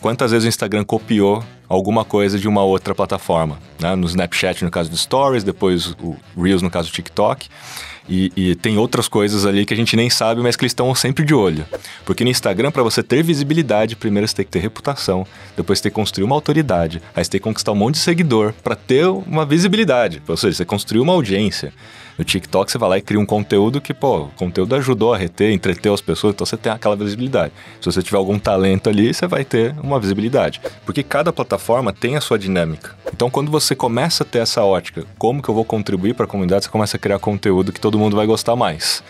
quantas vezes o Instagram copiou alguma coisa de uma outra plataforma, né? no Snapchat no caso do Stories, depois o Reels no caso do TikTok. E, e, tem outras coisas ali que a gente nem sabe, mas que eles estão sempre de olho. Porque no Instagram, para você ter visibilidade, primeiro você tem que ter reputação, depois você tem que construir uma autoridade, aí você tem que conquistar um monte de seguidor para ter uma visibilidade, ou seja, você construir uma audiência. No TikTok você vai lá e cria um conteúdo que, pô, o conteúdo ajudou a reter, entreteu as pessoas, então você tem aquela visibilidade. Se você tiver algum talento ali, você vai ter uma visibilidade. Porque cada plataforma tem a sua dinâmica. Então quando você começa a ter essa ótica, como que eu vou contribuir para a comunidade, você começa a criar conteúdo que todo mundo vai gostar mais.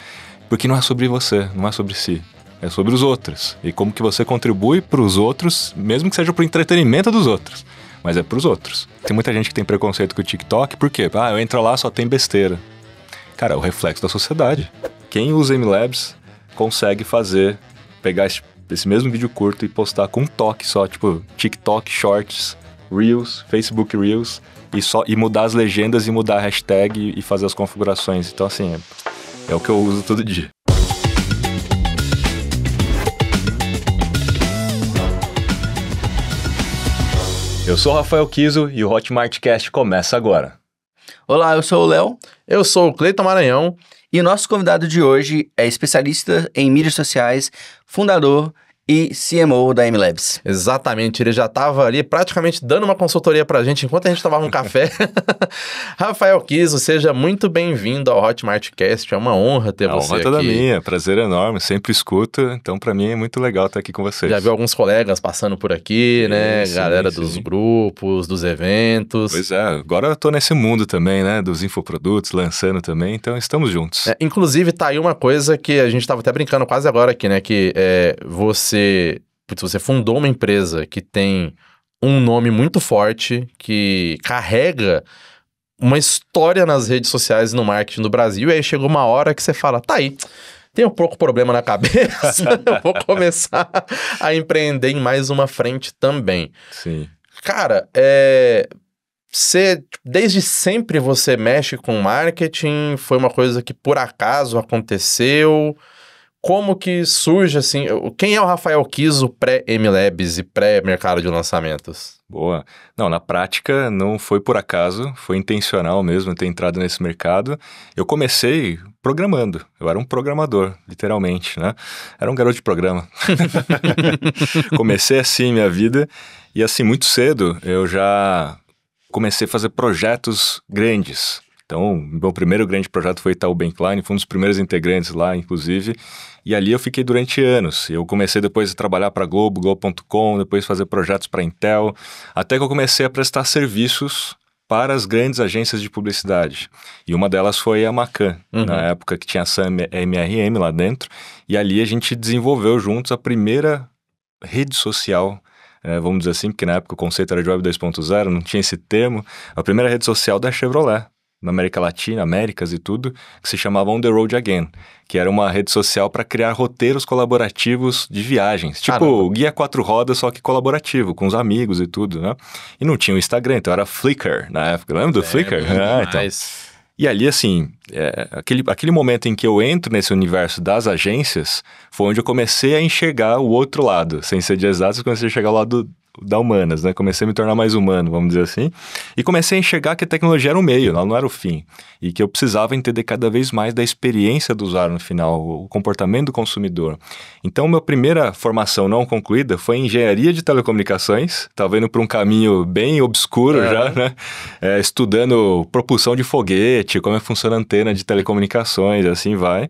Porque não é sobre você, não é sobre si é sobre os outros e como que você contribui para os outros, mesmo que seja para o entretenimento dos outros, mas é para os outros. Tem muita gente que tem preconceito com o TikTok, por quê? Ah, eu entro lá só tem besteira. Cara, é o reflexo da sociedade. Quem usa MLabs consegue fazer, pegar esse, esse mesmo vídeo curto e postar com um toque só, tipo TikTok, Shorts, Reels, Facebook Reels, e, só, e mudar as legendas e mudar a hashtag e fazer as configurações. Então, assim, é, é o que eu uso todo dia. Eu sou Rafael Kiso e o Hotmartcast começa agora. Olá, eu sou o Léo. Eu sou o Cleiton Maranhão. E o nosso convidado de hoje é especialista em mídias sociais, fundador e CMO da MLabs. Exatamente, ele já estava ali praticamente dando uma consultoria para a gente enquanto a gente tomava um café. Rafael Kiso, seja muito bem-vindo ao Hotmartcast, é uma honra ter é você honra aqui. toda minha, prazer enorme, sempre escuto, então para mim é muito legal estar aqui com vocês. Já vi alguns colegas passando por aqui, né, sim, galera sim, dos grupos, dos eventos. Pois é, agora eu tô nesse mundo também, né, dos infoprodutos, lançando também, então estamos juntos. É, inclusive tá aí uma coisa que a gente estava até brincando quase agora aqui, né, que é, você você, putz, você fundou uma empresa que tem um nome muito forte, que carrega uma história nas redes sociais e no marketing do Brasil, e aí chegou uma hora que você fala, tá aí, tem um pouco problema na cabeça, eu vou começar a empreender em mais uma frente também. Sim. Cara, é, você, desde sempre você mexe com marketing, foi uma coisa que por acaso aconteceu como que surge, assim, quem é o Rafael Kiso pré-MLabs e pré-mercado de lançamentos? Boa. Não, na prática não foi por acaso, foi intencional mesmo ter entrado nesse mercado. Eu comecei programando, eu era um programador, literalmente, né? Era um garoto de programa. comecei assim minha vida e assim, muito cedo eu já comecei a fazer projetos grandes, então, meu primeiro grande projeto foi Itaú Bankline, fui um dos primeiros integrantes lá, inclusive, e ali eu fiquei durante anos. Eu comecei depois a trabalhar para Globo, Globo.com, depois fazer projetos para Intel, até que eu comecei a prestar serviços para as grandes agências de publicidade. E uma delas foi a Macan, uhum. na época que tinha a Sam MRM lá dentro. E ali a gente desenvolveu juntos a primeira rede social, é, vamos dizer assim, porque na época o conceito era de Web 2.0, não tinha esse termo, a primeira rede social da Chevrolet na América Latina, Américas e tudo, que se chamava On the Road Again, que era uma rede social para criar roteiros colaborativos de viagens. Tipo, ah, guia quatro rodas, só que colaborativo, com os amigos e tudo, né? E não tinha o Instagram, então era Flickr na época. Lembra do é, Flickr? Ah, então. E ali, assim, é, aquele, aquele momento em que eu entro nesse universo das agências foi onde eu comecei a enxergar o outro lado. Sem ser de exatos, eu comecei a enxergar o lado da humanas, né? Comecei a me tornar mais humano, vamos dizer assim, e comecei a enxergar que a tecnologia era o um meio, ela não era o fim, e que eu precisava entender cada vez mais da experiência do usuário no final, o comportamento do consumidor. Então, minha primeira formação não concluída foi em engenharia de telecomunicações, estava indo para um caminho bem obscuro é. já, né? É, estudando propulsão de foguete, como é que funciona a antena de telecomunicações, assim vai,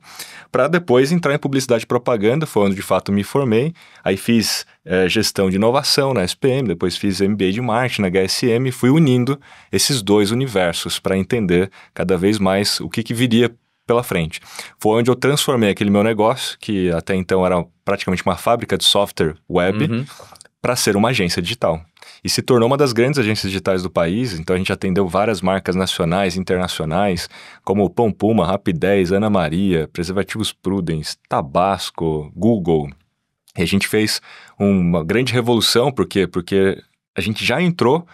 para depois entrar em publicidade e propaganda, foi onde de fato me formei, aí fiz é, gestão de inovação, né? SPM, depois fiz MBA de marketing na HSM, fui unindo esses dois universos para entender cada vez mais o que, que viria pela frente. Foi onde eu transformei aquele meu negócio, que até então era praticamente uma fábrica de software web, uhum. para ser uma agência digital. E se tornou uma das grandes agências digitais do país, então a gente atendeu várias marcas nacionais, internacionais, como Pão Puma, Rapidez, Ana Maria, Preservativos Prudence, Tabasco, Google, e a gente fez uma grande revolução, porque, porque a gente já entrou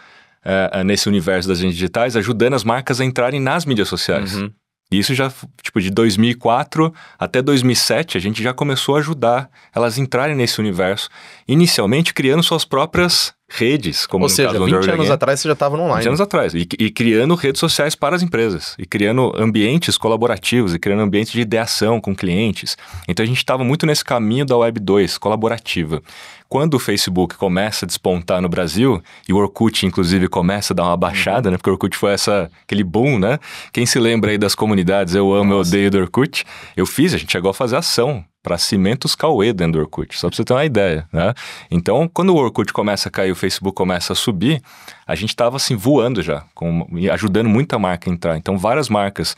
uh, nesse universo das mídias digitais ajudando as marcas a entrarem nas mídias sociais. Uhum. E isso já, tipo, de 2004 até 2007, a gente já começou a ajudar elas a entrarem nesse universo, inicialmente criando suas próprias redes como Ou seja, caso 20 anos atrás você já estava online. 20 anos atrás. E, e, criando redes sociais para as empresas. E criando ambientes colaborativos. E criando ambientes de ideação com clientes. Então a gente estava muito nesse caminho da Web 2, colaborativa. Quando o Facebook começa a despontar no Brasil, e o Orkut, inclusive, começa a dar uma baixada, né? Porque o Orkut foi essa, aquele boom, né? Quem se lembra aí das comunidades Eu Amo, Nossa. Eu Odeio do Orkut? Eu fiz, a gente chegou a fazer ação para Cimentos Cauê dentro do Orkut, só para você ter uma ideia, né? Então, quando o Orkut começa a cair, o Facebook começa a subir, a gente estava assim voando já, com, ajudando muita marca a entrar. Então, várias marcas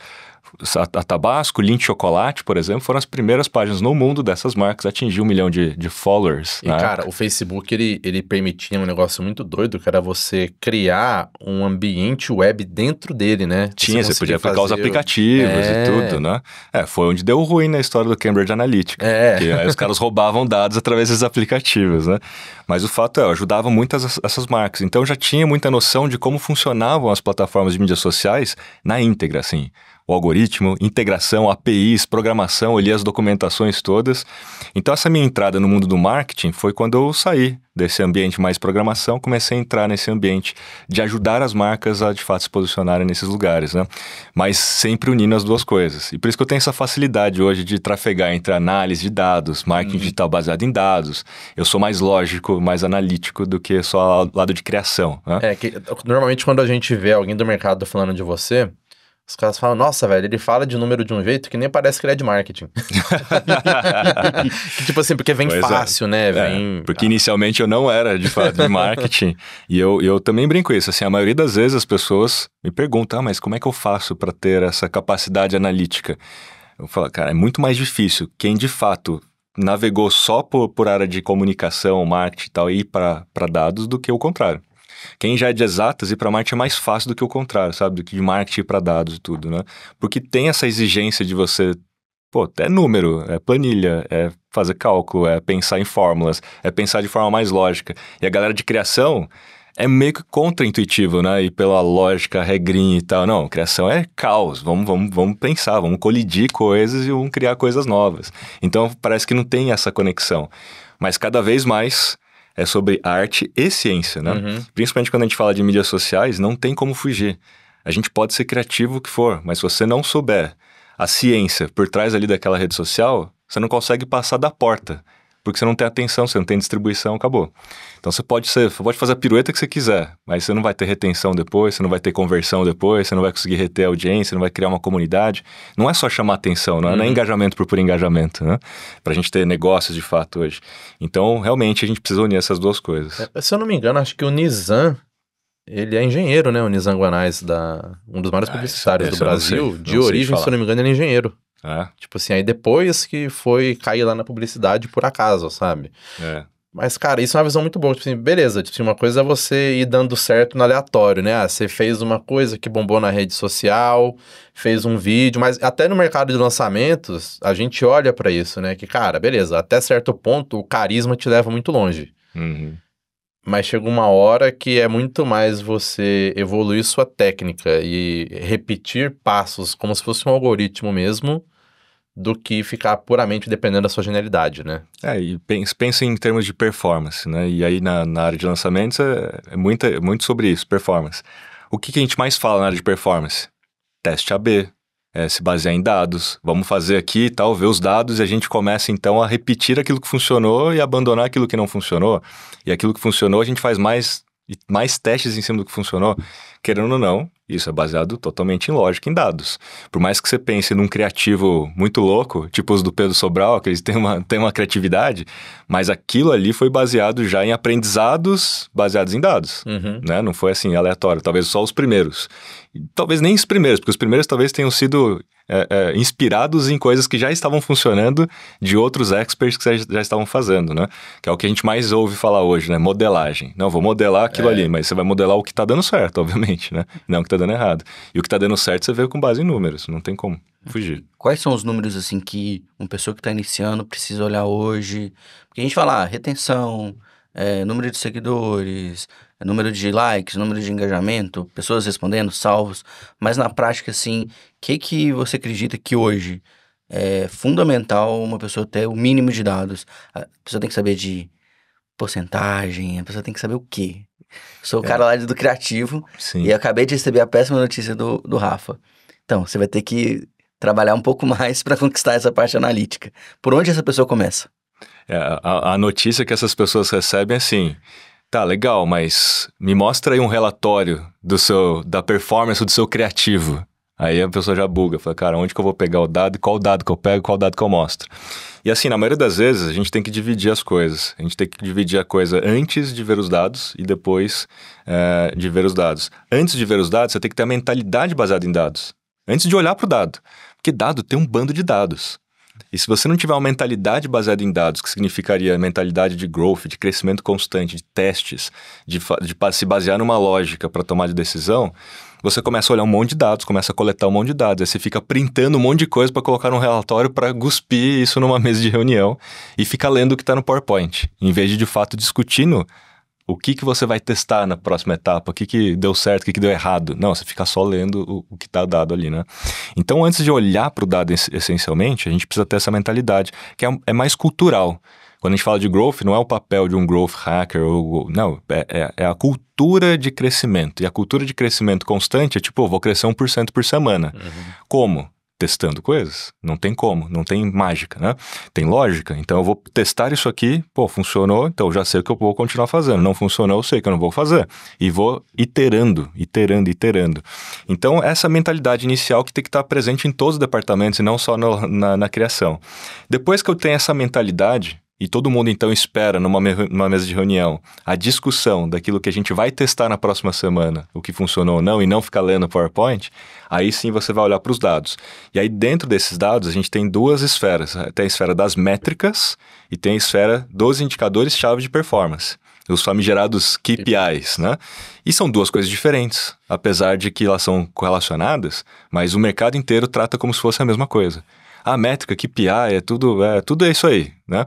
a, Tabasco, Lindt Chocolate, por exemplo, foram as primeiras páginas no mundo dessas marcas a atingir um milhão de, de followers. E, né? cara, época. o Facebook, ele, ele permitia um negócio muito doido, que era você criar um ambiente web dentro dele, né? Tinha, você, você podia aplicar os aplicativos é... e tudo, né? É, foi onde deu ruim na história do Cambridge Analytica. É. Que aí os caras roubavam dados através desses aplicativos, né? Mas o fato é, ajudava muitas essas marcas. Então, já tinha muita noção de como funcionavam as plataformas de mídias sociais na íntegra, assim o algoritmo, integração, APIs, programação, eu li as documentações todas. Então, essa minha entrada no mundo do marketing foi quando eu saí desse ambiente mais programação, comecei a entrar nesse ambiente de ajudar as marcas a de fato se posicionarem nesses lugares, né? Mas sempre unindo as duas coisas. E por isso que eu tenho essa facilidade hoje de trafegar entre análise de dados, marketing uhum. digital baseado em dados. Eu sou mais lógico, mais analítico do que só lado de criação. Né? É que normalmente quando a gente vê alguém do mercado falando de você, os caras falam, nossa, velho, ele fala de número de um jeito que nem parece que ele é de marketing. que, tipo assim, porque vem pois é. fácil, né, é. né? Vem... É, porque inicialmente eu não era, de fato, de marketing. e eu, eu também brinco isso. Assim, a maioria das vezes as pessoas me perguntam, ah, mas como é que eu faço para ter essa capacidade analítica? Eu falo, cara, é muito mais difícil. Quem de fato navegou só por, por área de comunicação, marketing e tal, e ir para dados do que o contrário. Quem já é de exatas e para marketing é mais fácil do que o contrário, sabe? Do que de marketing para dados e tudo, né? Porque tem essa exigência de você Pô, é número, é planilha, é fazer cálculo, é pensar em fórmulas, é pensar de forma mais lógica. E a galera de criação é meio que intuitivo né? E pela lógica, regrinha e tal. Não, criação é caos. Vamos, vamos, vamos pensar, vamos colidir coisas e vamos criar coisas novas. Então parece que não tem essa conexão. Mas cada vez mais é sobre arte e ciência, né? Uhum. Principalmente quando a gente fala de mídias sociais, não tem como fugir. A gente pode ser criativo o que for, mas se você não souber a ciência por trás ali daquela rede social, você não consegue passar da porta porque você não tem atenção, você não tem distribuição, acabou. Então você pode ser, pode fazer a pirueta que você quiser, mas você não vai ter retenção depois, você não vai ter conversão depois, você não vai conseguir reter a audiência, não vai criar uma comunidade. Não é só chamar atenção, não é, uhum. não é uhum. engajamento por puro engajamento, né? Pra gente ter negócios de fato hoje. Então, realmente, a gente precisa unir essas duas coisas. É, é, se eu não me engano, acho que o Nizam ele é engenheiro, né? O Nizam Guanais, da, um dos maiores ah, publicitários do Brasil. De origem, se eu não me engano, ele é engenheiro. É. Tipo assim, aí depois que foi cair lá na publicidade por acaso, sabe? É. Mas, cara, isso é uma visão muito boa. Tipo assim, beleza, tipo assim, uma coisa é você ir dando certo no aleatório, né? Ah, você fez uma coisa que bombou na rede social, fez um vídeo, mas até no mercado de lançamentos, a gente olha para isso, né? Que, cara, beleza, até certo ponto o carisma te leva muito longe. Uhum mas chega uma hora que é muito mais você evoluir sua técnica e repetir passos como se fosse um algoritmo mesmo do que ficar puramente dependendo da sua genialidade, né? É, e pense, em termos de performance, né? E aí na, na área de lançamentos é, é, é muito sobre isso, performance. O que, que a gente mais fala na área de performance? Teste AB, é, se basear em dados. Vamos fazer aqui e tal, ver os dados e a gente começa então a repetir aquilo que funcionou e abandonar aquilo que não funcionou. E aquilo que funcionou a gente faz mais e mais testes em cima do que funcionou, querendo ou não, isso é baseado totalmente em lógica, em dados. Por mais que você pense num criativo muito louco, tipo os do Pedro Sobral, que eles têm uma, têm uma criatividade, mas aquilo ali foi baseado já em aprendizados baseados em dados, uhum. né? Não foi assim, aleatório, talvez só os primeiros. Talvez nem os primeiros, porque os primeiros talvez tenham sido é, é, inspirados em coisas que já estavam funcionando de outros experts que já, já, estavam fazendo, né? Que é o que a gente mais ouve falar hoje, né? Modelagem. Não, vou modelar aquilo é. ali, mas você vai modelar o que está dando certo, obviamente, né? Não o que está dando errado. E o que está dando certo você vê com base em números, não tem como fugir. Quais são os números, assim, que uma pessoa que está iniciando precisa olhar hoje? Porque a gente fala, ah, retenção, é, número de seguidores, é número de likes, número de engajamento, pessoas respondendo, salvos, mas na prática, assim, o que, que você acredita que hoje é fundamental uma pessoa ter o mínimo de dados? A pessoa tem que saber de porcentagem, a pessoa tem que saber o quê? Sou o é. cara lá do criativo Sim. e acabei de receber a péssima notícia do, do Rafa. Então, você vai ter que trabalhar um pouco mais para conquistar essa parte analítica. Por onde essa pessoa começa? É, a, a, notícia que essas pessoas recebem é assim: Tá, legal, mas me mostra aí um relatório do seu, da performance do seu criativo. Aí a pessoa já buga, fala, cara, onde que eu vou pegar o dado, qual dado que eu pego, qual dado que eu mostro. E assim, na maioria das vezes, a gente tem que dividir as coisas. A gente tem que dividir a coisa antes de ver os dados e depois é, de ver os dados. Antes de ver os dados, você tem que ter a mentalidade baseada em dados. Antes de olhar para o dado. Porque dado tem um bando de dados. E se você não tiver uma mentalidade baseada em dados, que significaria mentalidade de growth, de crescimento constante, de testes, de, de se basear numa lógica para tomar de decisão, você começa a olhar um monte de dados, começa a coletar um monte de dados, aí você fica printando um monte de coisa para colocar num relatório para cuspir isso numa mesa de reunião e fica lendo o que está no PowerPoint, em vez de de fato discutindo o que, que você vai testar na próxima etapa, o que, que deu certo, o que, que deu errado. Não, você fica só lendo o, o que está dado ali, né? Então, antes de olhar para o dado essencialmente, a gente precisa ter essa mentalidade, que é, é, mais cultural. Quando a gente fala de growth, não é o papel de um growth hacker, ou, não, é, é, é a cultura de crescimento. E a cultura de crescimento constante é tipo, vou crescer 1% por semana. Uhum. Como? testando coisas. Não tem como, não tem mágica, né? Tem lógica. Então eu vou testar isso aqui, pô, funcionou, então já sei o que eu vou continuar fazendo. Não funcionou, eu sei que eu não vou fazer. E vou iterando, iterando, iterando. Então essa mentalidade inicial que tem que estar presente em todos os departamentos e não só no, na, na criação. Depois que eu tenho essa mentalidade, e todo mundo então espera numa, me numa mesa de reunião a discussão daquilo que a gente vai testar na próxima semana, o que funcionou ou não, e não ficar lendo o PowerPoint, aí sim você vai olhar para os dados. E aí dentro desses dados a gente tem duas esferas, tem a esfera das métricas e tem a esfera dos indicadores-chave de performance. Os famigerados KPIs, né? E são duas coisas diferentes, apesar de que elas são correlacionadas, mas o mercado inteiro trata como se fosse a mesma coisa. A métrica, KPI, é tudo, é, tudo é isso aí, né?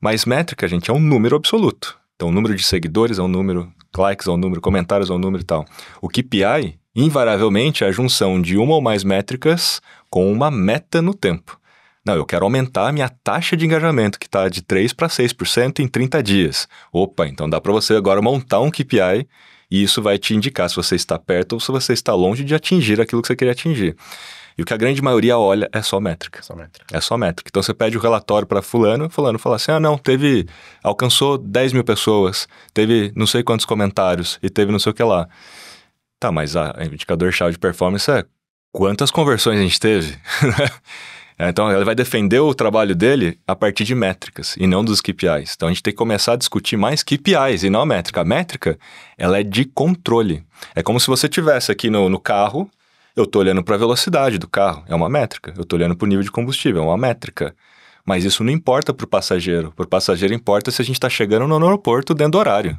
Mas métrica, gente, é um número absoluto. Então, o número de seguidores é um número, likes é um número, comentários é um número e tal. O KPI, invariavelmente, é a junção de uma ou mais métricas com uma meta no tempo. Não, eu quero aumentar a minha taxa de engajamento, que está de 3% para 6% em 30 dias. Opa, então dá para você agora montar um KPI e isso vai te indicar se você está perto ou se você está longe de atingir aquilo que você queria atingir. E o que a grande maioria olha é só métrica. Só métrica. É só métrica. Então você pede o relatório para fulano, fulano fala assim: ah, não, teve. alcançou 10 mil pessoas, teve não sei quantos comentários e teve não sei o que lá. Tá, mas a, indicador-chave de performance é quantas conversões a gente teve? Né? É, então, ele vai defender o trabalho dele a partir de métricas e não dos KPIs. Então, a gente tem que começar a discutir mais KPIs e não a métrica. A métrica, ela é de controle. É como se você tivesse aqui no, no carro eu estou olhando para a velocidade do carro, é uma métrica. Eu estou olhando para o nível de combustível, é uma métrica. Mas isso não importa para o passageiro. Para o passageiro importa se a gente está chegando no aeroporto dentro do horário,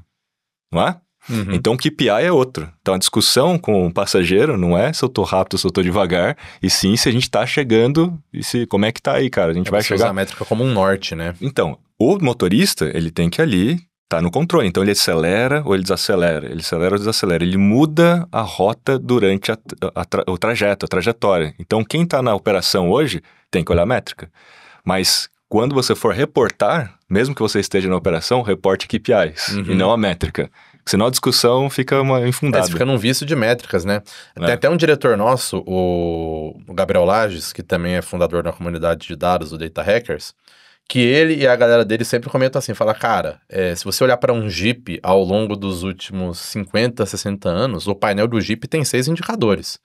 não é? Uhum. Então o KPI é outro. Então a discussão com o passageiro não é se eu tô rápido, se eu tô devagar, e sim se a gente tá chegando e se como é que tá aí, cara? A gente é vai chegar. a métrica como um norte, né? Então, o motorista, ele tem que ali está no controle. Então ele acelera ou ele desacelera, ele acelera ou desacelera, ele muda a rota durante a, a tra, o trajeto, a trajetória. Então quem está na operação hoje tem que olhar a métrica. Mas quando você for reportar, mesmo que você esteja na operação, reporte KPIs uhum. e não a métrica. Senão a discussão fica uma infundada. É, fica num vício de métricas, né? É. Tem até um diretor nosso, o Gabriel Lages, que também é fundador da comunidade de dados, o Data Hackers, que ele e a galera dele sempre comentam assim, fala, cara, é, se você olhar para um Jeep ao longo dos últimos 50, 60 anos, o painel do Jeep tem seis indicadores.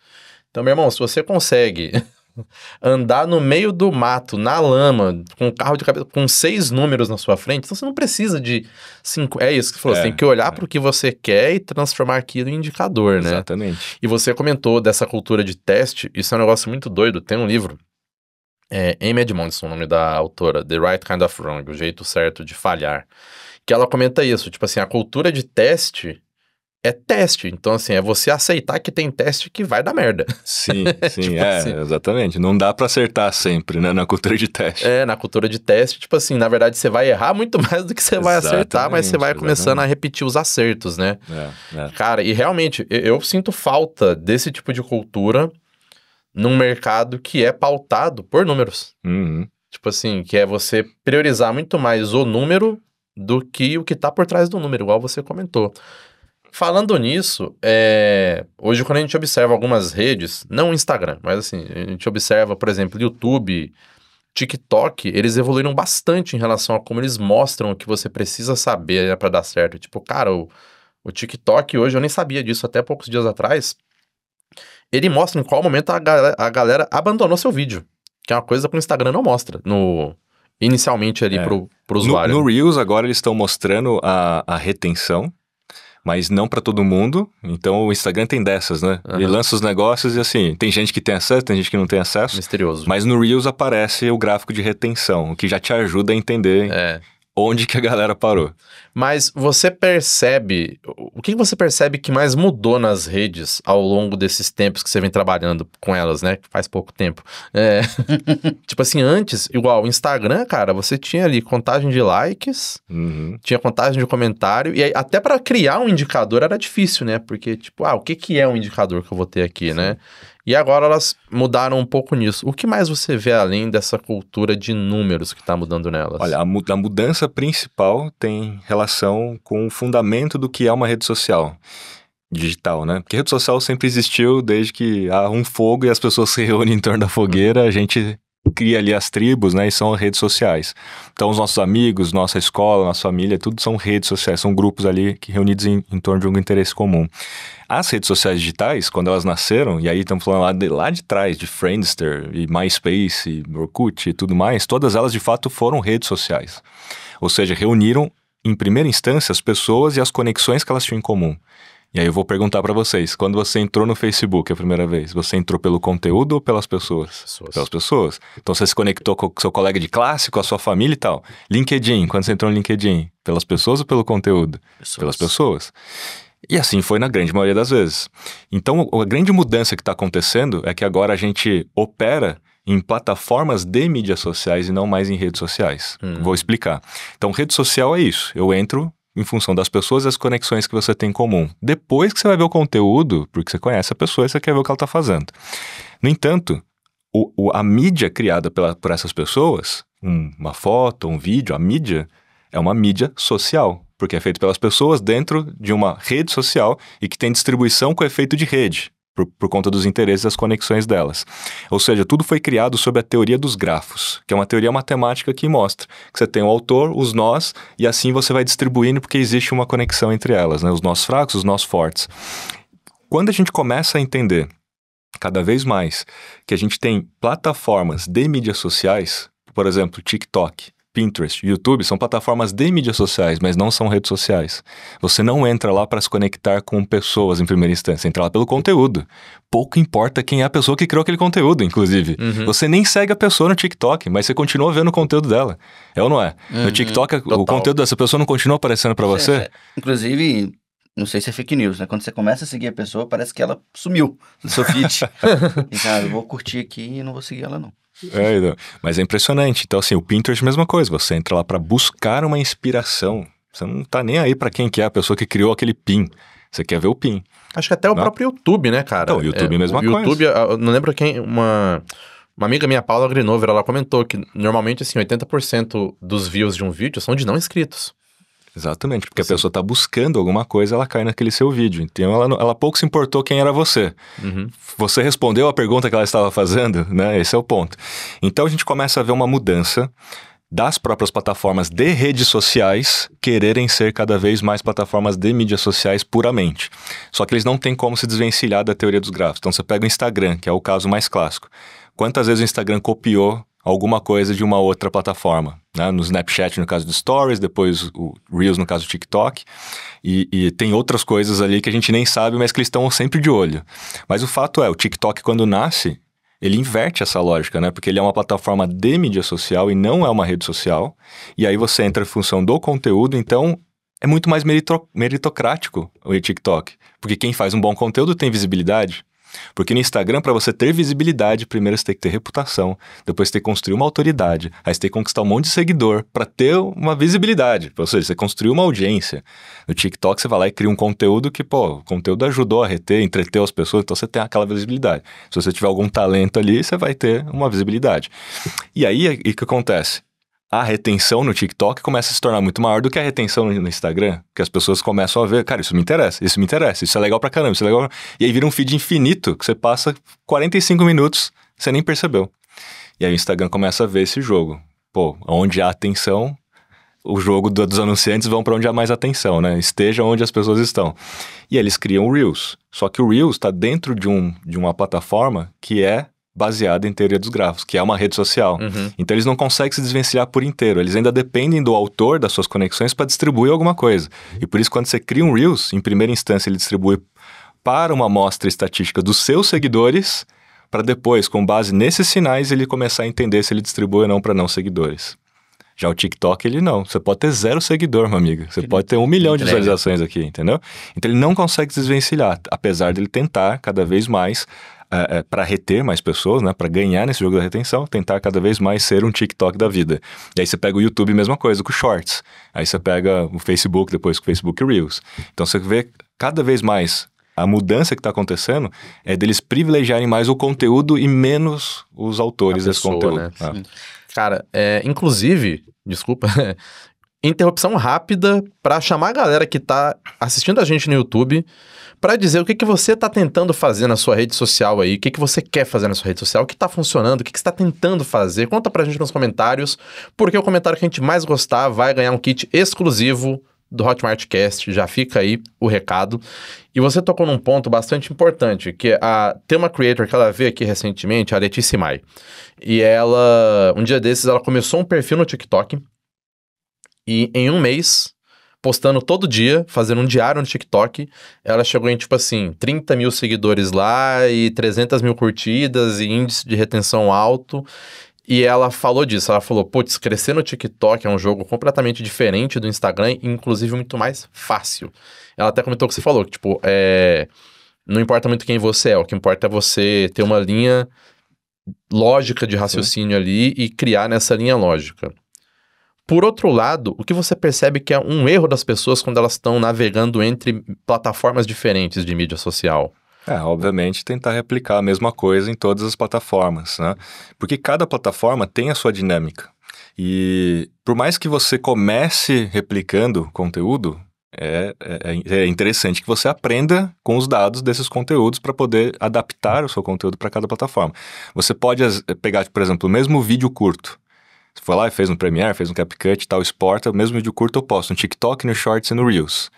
Então, meu irmão, se você consegue andar no meio do mato, na lama, com um carro de cabeça, com seis números na sua frente, então você não precisa de cinco. É isso que você falou, é, você tem que olhar é. para o que você quer e transformar aquilo em indicador, né? Exatamente. E você comentou dessa cultura de teste, isso é um negócio muito doido. Tem um livro é Amy Edmondson, o nome da autora, The Right Kind of Wrong, O Jeito Certo de Falhar, que ela comenta isso, tipo assim, a cultura de teste é teste, então assim, é você aceitar que tem teste que vai dar merda. Sim, sim, tipo é, assim. exatamente. Não dá para acertar sempre, né, na cultura de teste. É, na cultura de teste, tipo assim, na verdade você vai errar muito mais do que você vai acertar, mas você vai exatamente. começando a repetir os acertos, né? É, é. Cara, e realmente, eu, eu sinto falta desse tipo de cultura num mercado que é pautado por números. Uhum. Tipo assim, que é você priorizar muito mais o número do que o que está por trás do número, igual você comentou. Falando nisso, é... hoje quando a gente observa algumas redes, não o Instagram, mas assim, a gente observa, por exemplo, YouTube, TikTok, eles evoluíram bastante em relação a como eles mostram o que você precisa saber né, para dar certo. Tipo, cara, o, o TikTok hoje, eu nem sabia disso até poucos dias atrás, ele mostra em qual momento a galera, a galera abandonou seu vídeo. Que é uma coisa que o Instagram não mostra no, inicialmente ali é. pro, pro usuário. No, no Reels, agora eles estão mostrando a, a retenção, mas não para todo mundo. Então o Instagram tem dessas, né? Uhum. Ele lança os negócios e assim, tem gente que tem acesso, tem gente que não tem acesso. Misterioso. Mas no Reels aparece o gráfico de retenção, o que já te ajuda a entender. É onde que a galera parou. Mas você percebe, o que você percebe que mais mudou nas redes ao longo desses tempos que você vem trabalhando com elas, né? Faz pouco tempo. É, tipo assim, antes, igual o Instagram, cara, você tinha ali contagem de likes, uhum. tinha contagem de comentário, e aí, até para criar um indicador era difícil, né? Porque, tipo, ah, o que, que é um indicador que eu vou ter aqui, né? Sim. né? E agora elas mudaram um pouco nisso. O que mais você vê além dessa cultura de números que está mudando nelas? Olha, a, mudança principal tem relação com o fundamento do que é uma rede social digital, né? Porque rede social sempre existiu desde que há um fogo e as pessoas se reúnem em torno da fogueira, a gente cria ali as tribos, né? E são redes sociais. Então, os nossos amigos, nossa escola, nossa família, tudo são redes sociais, são grupos ali que reunidos em, em torno de um interesse comum. As redes sociais digitais, quando elas nasceram, e aí estamos falando lá de, lá de trás, de Friendster e MySpace, e Orkut e tudo mais, todas elas de fato foram redes sociais. Ou seja, reuniram em primeira instância as pessoas e as conexões que elas tinham em comum. E aí eu vou perguntar para vocês, quando você entrou no Facebook a primeira vez, você entrou pelo conteúdo ou pelas pessoas? pessoas. Pelas pessoas. Então você se conectou com o seu colega de classe, com a sua família e tal. LinkedIn, quando você entrou no LinkedIn, pelas pessoas ou pelo conteúdo? Pessoas. Pelas pessoas. E assim foi na grande maioria das vezes. Então, a grande mudança que está acontecendo é que agora a gente opera em plataformas de mídias sociais e não mais em redes sociais. Hum. Vou explicar. Então, rede social é isso. Eu entro em função das pessoas e as conexões que você tem em comum. Depois que você vai ver o conteúdo, porque você conhece a pessoa e você quer ver o que ela está fazendo. No entanto, o, o, a mídia criada pela, por essas pessoas, um, uma foto, um vídeo, a mídia, é uma mídia social, porque é feito pelas pessoas dentro de uma rede social e que tem distribuição com efeito de rede por, por, conta dos interesses das conexões delas. Ou seja, tudo foi criado sob a teoria dos grafos, que é uma teoria matemática que mostra que você tem o autor, os nós, e assim você vai distribuindo porque existe uma conexão entre elas, né? os nós fracos, os nós fortes. Quando a gente começa a entender cada vez mais que a gente tem plataformas de mídias sociais, por exemplo, TikTok, Pinterest, YouTube são plataformas de mídias sociais, mas não são redes sociais. Você não entra lá para se conectar com pessoas em primeira instância, entra lá pelo conteúdo. Pouco importa quem é a pessoa que criou aquele conteúdo, inclusive. Uhum. Você nem segue a pessoa no TikTok, mas você continua vendo o conteúdo dela. É ou não é? Uhum. No TikTok, Total. o conteúdo dessa pessoa não continua aparecendo para você? inclusive, não sei se é fake news, né? Quando você começa a seguir a pessoa, parece que ela sumiu do seu feed. e, cara, eu vou curtir aqui e não vou seguir ela, não. É, então. mas é impressionante. Então, assim, o Pinterest, mesma coisa. Você entra lá para buscar uma inspiração. Você não tá nem aí para quem que é a pessoa que criou aquele pin. Você quer ver o pin. Acho que até não? o próprio YouTube, né, cara? Então, o YouTube é, mesma o YouTube, coisa. YouTube, não lembro quem, uma... Uma amiga minha, Paula Grinover, ela comentou que normalmente, assim, 80% dos views de um vídeo são de não inscritos. Exatamente, porque a pessoa está buscando alguma coisa, ela cai naquele seu vídeo. Então ela, ela pouco se importou quem era você. Uhum. Você respondeu a pergunta que ela estava fazendo, né? Esse é o ponto. Então a gente começa a ver uma mudança das próprias plataformas de redes sociais quererem ser cada vez mais plataformas de mídias sociais puramente. Só que eles não têm como se desvencilhar da teoria dos grafos. Então você pega o Instagram, que é o caso mais clássico. Quantas vezes o Instagram copiou alguma coisa de uma outra plataforma. Né? No Snapchat, no caso do Stories, depois o Reels, no caso do TikTok. E, e, tem outras coisas ali que a gente nem sabe, mas que eles estão sempre de olho. Mas o fato é, o TikTok, quando nasce, ele inverte essa lógica, né? Porque ele é uma plataforma de mídia social e não é uma rede social. E aí você entra em função do conteúdo, então é muito mais meritocrático o TikTok. Porque quem faz um bom conteúdo tem visibilidade. Porque no Instagram, para você ter visibilidade, primeiro você tem que ter reputação, depois você tem que construir uma autoridade, aí você tem que conquistar um monte de seguidor para ter uma visibilidade. Ou seja, você construiu uma audiência. No TikTok, você vai lá e cria um conteúdo que, pô, o conteúdo ajudou a reter, entreteu as pessoas, então você tem aquela visibilidade. Se você tiver algum talento ali, você vai ter uma visibilidade. E aí, o que acontece? a retenção no TikTok começa a se tornar muito maior do que a retenção no Instagram, que as pessoas começam a ver, cara, isso me interessa, isso me interessa, isso é legal pra caramba, isso é legal. E aí vira um feed infinito que você passa 45 minutos, você nem percebeu. E aí o Instagram começa a ver esse jogo. Pô, onde há atenção, o jogo do, dos anunciantes vão para onde há mais atenção, né? Esteja onde as pessoas estão. E eles criam o Reels. Só que o Reels está dentro de, um, de uma plataforma que é baseada em teoria dos grafos, que é uma rede social. Uhum. Então eles não conseguem se desvencilhar por inteiro. Eles ainda dependem do autor das suas conexões para distribuir alguma coisa. E por isso, quando você cria um Reels, em primeira instância ele distribui para uma amostra estatística dos seus seguidores, para depois, com base nesses sinais, ele começar a entender se ele distribui ou não para não seguidores. Já o TikTok, ele não. Você pode ter zero seguidor, meu amigo. Você pode ter um milhão de visualizações aqui, entendeu? Então ele não consegue se desvencilhar, apesar dele tentar cada vez mais é, é, para reter mais pessoas, né? Para ganhar nesse jogo da retenção, tentar cada vez mais ser um TikTok da vida. E aí você pega o YouTube, mesma coisa, com Shorts. Aí você pega o Facebook depois com o Facebook Reels. Então você vê cada vez mais a mudança que está acontecendo é deles privilegiarem mais o conteúdo e menos os autores pessoa, desse conteúdo. Né? Ah. Cara, é, inclusive, desculpa, interrupção rápida para chamar a galera que está assistindo a gente no YouTube para dizer o que, que você está tentando fazer na sua rede social aí, o que, que você quer fazer na sua rede social, o que está funcionando, o que, que você está tentando fazer. Conta para a gente nos comentários, porque o comentário que a gente mais gostar vai ganhar um kit exclusivo do Hotmartcast, já fica aí o recado. E você tocou num ponto bastante importante, que é a tem uma creator que ela veio aqui recentemente, a Letícia Mai. E ela, um dia desses, ela começou um perfil no TikTok e em um mês, postando todo dia, fazendo um diário no TikTok, ela chegou em, tipo assim, 30 mil seguidores lá e 300 mil curtidas e índice de retenção alto. E ela falou disso, ela falou, putz, crescer no TikTok é um jogo completamente diferente do Instagram, inclusive muito mais fácil. Ela até comentou o que você falou, que tipo, é... não importa muito quem você é, o que importa é você ter uma linha lógica de raciocínio Sim. ali e criar nessa linha lógica. Por outro lado, o que você percebe que é um erro das pessoas quando elas estão navegando entre plataformas diferentes de mídia social? É, obviamente, tentar replicar a mesma coisa em todas as plataformas, né? Porque cada plataforma tem a sua dinâmica. E por mais que você comece replicando conteúdo, é, é, é, interessante que você aprenda com os dados desses conteúdos para poder adaptar o seu conteúdo para cada plataforma. Você pode pegar, por exemplo, o mesmo vídeo curto foi lá e fez no Premiere, fez no CapCut e tal, exporta, o mesmo vídeo curto eu posto no TikTok, no Shorts e no Reels.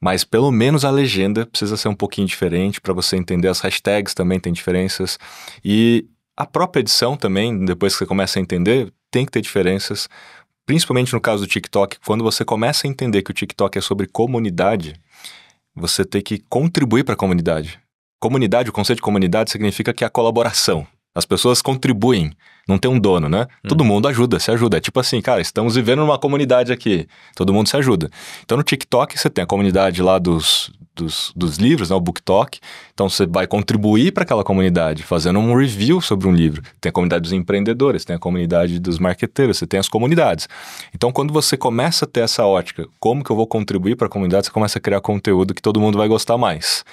Mas pelo menos a legenda precisa ser um pouquinho diferente para você entender as hashtags também tem diferenças e a própria edição também, depois que você começa a entender, tem que ter diferenças. Principalmente no caso do TikTok, quando você começa a entender que o TikTok é sobre comunidade, você tem que contribuir para a comunidade. Comunidade, o conceito de comunidade significa que é a colaboração. As pessoas contribuem, não tem um dono, né? Hum. Todo mundo ajuda, se ajuda. É tipo assim, cara, estamos vivendo numa comunidade aqui, todo mundo se ajuda. Então no TikTok você tem a comunidade lá dos, dos, dos livros, né? O BookTok. Então você vai contribuir para aquela comunidade, fazendo um review sobre um livro. Tem a comunidade dos empreendedores, tem a comunidade dos marqueteiros, você tem as comunidades. Então quando você começa a ter essa ótica, como que eu vou contribuir para a comunidade, você começa a criar conteúdo que todo mundo vai gostar mais.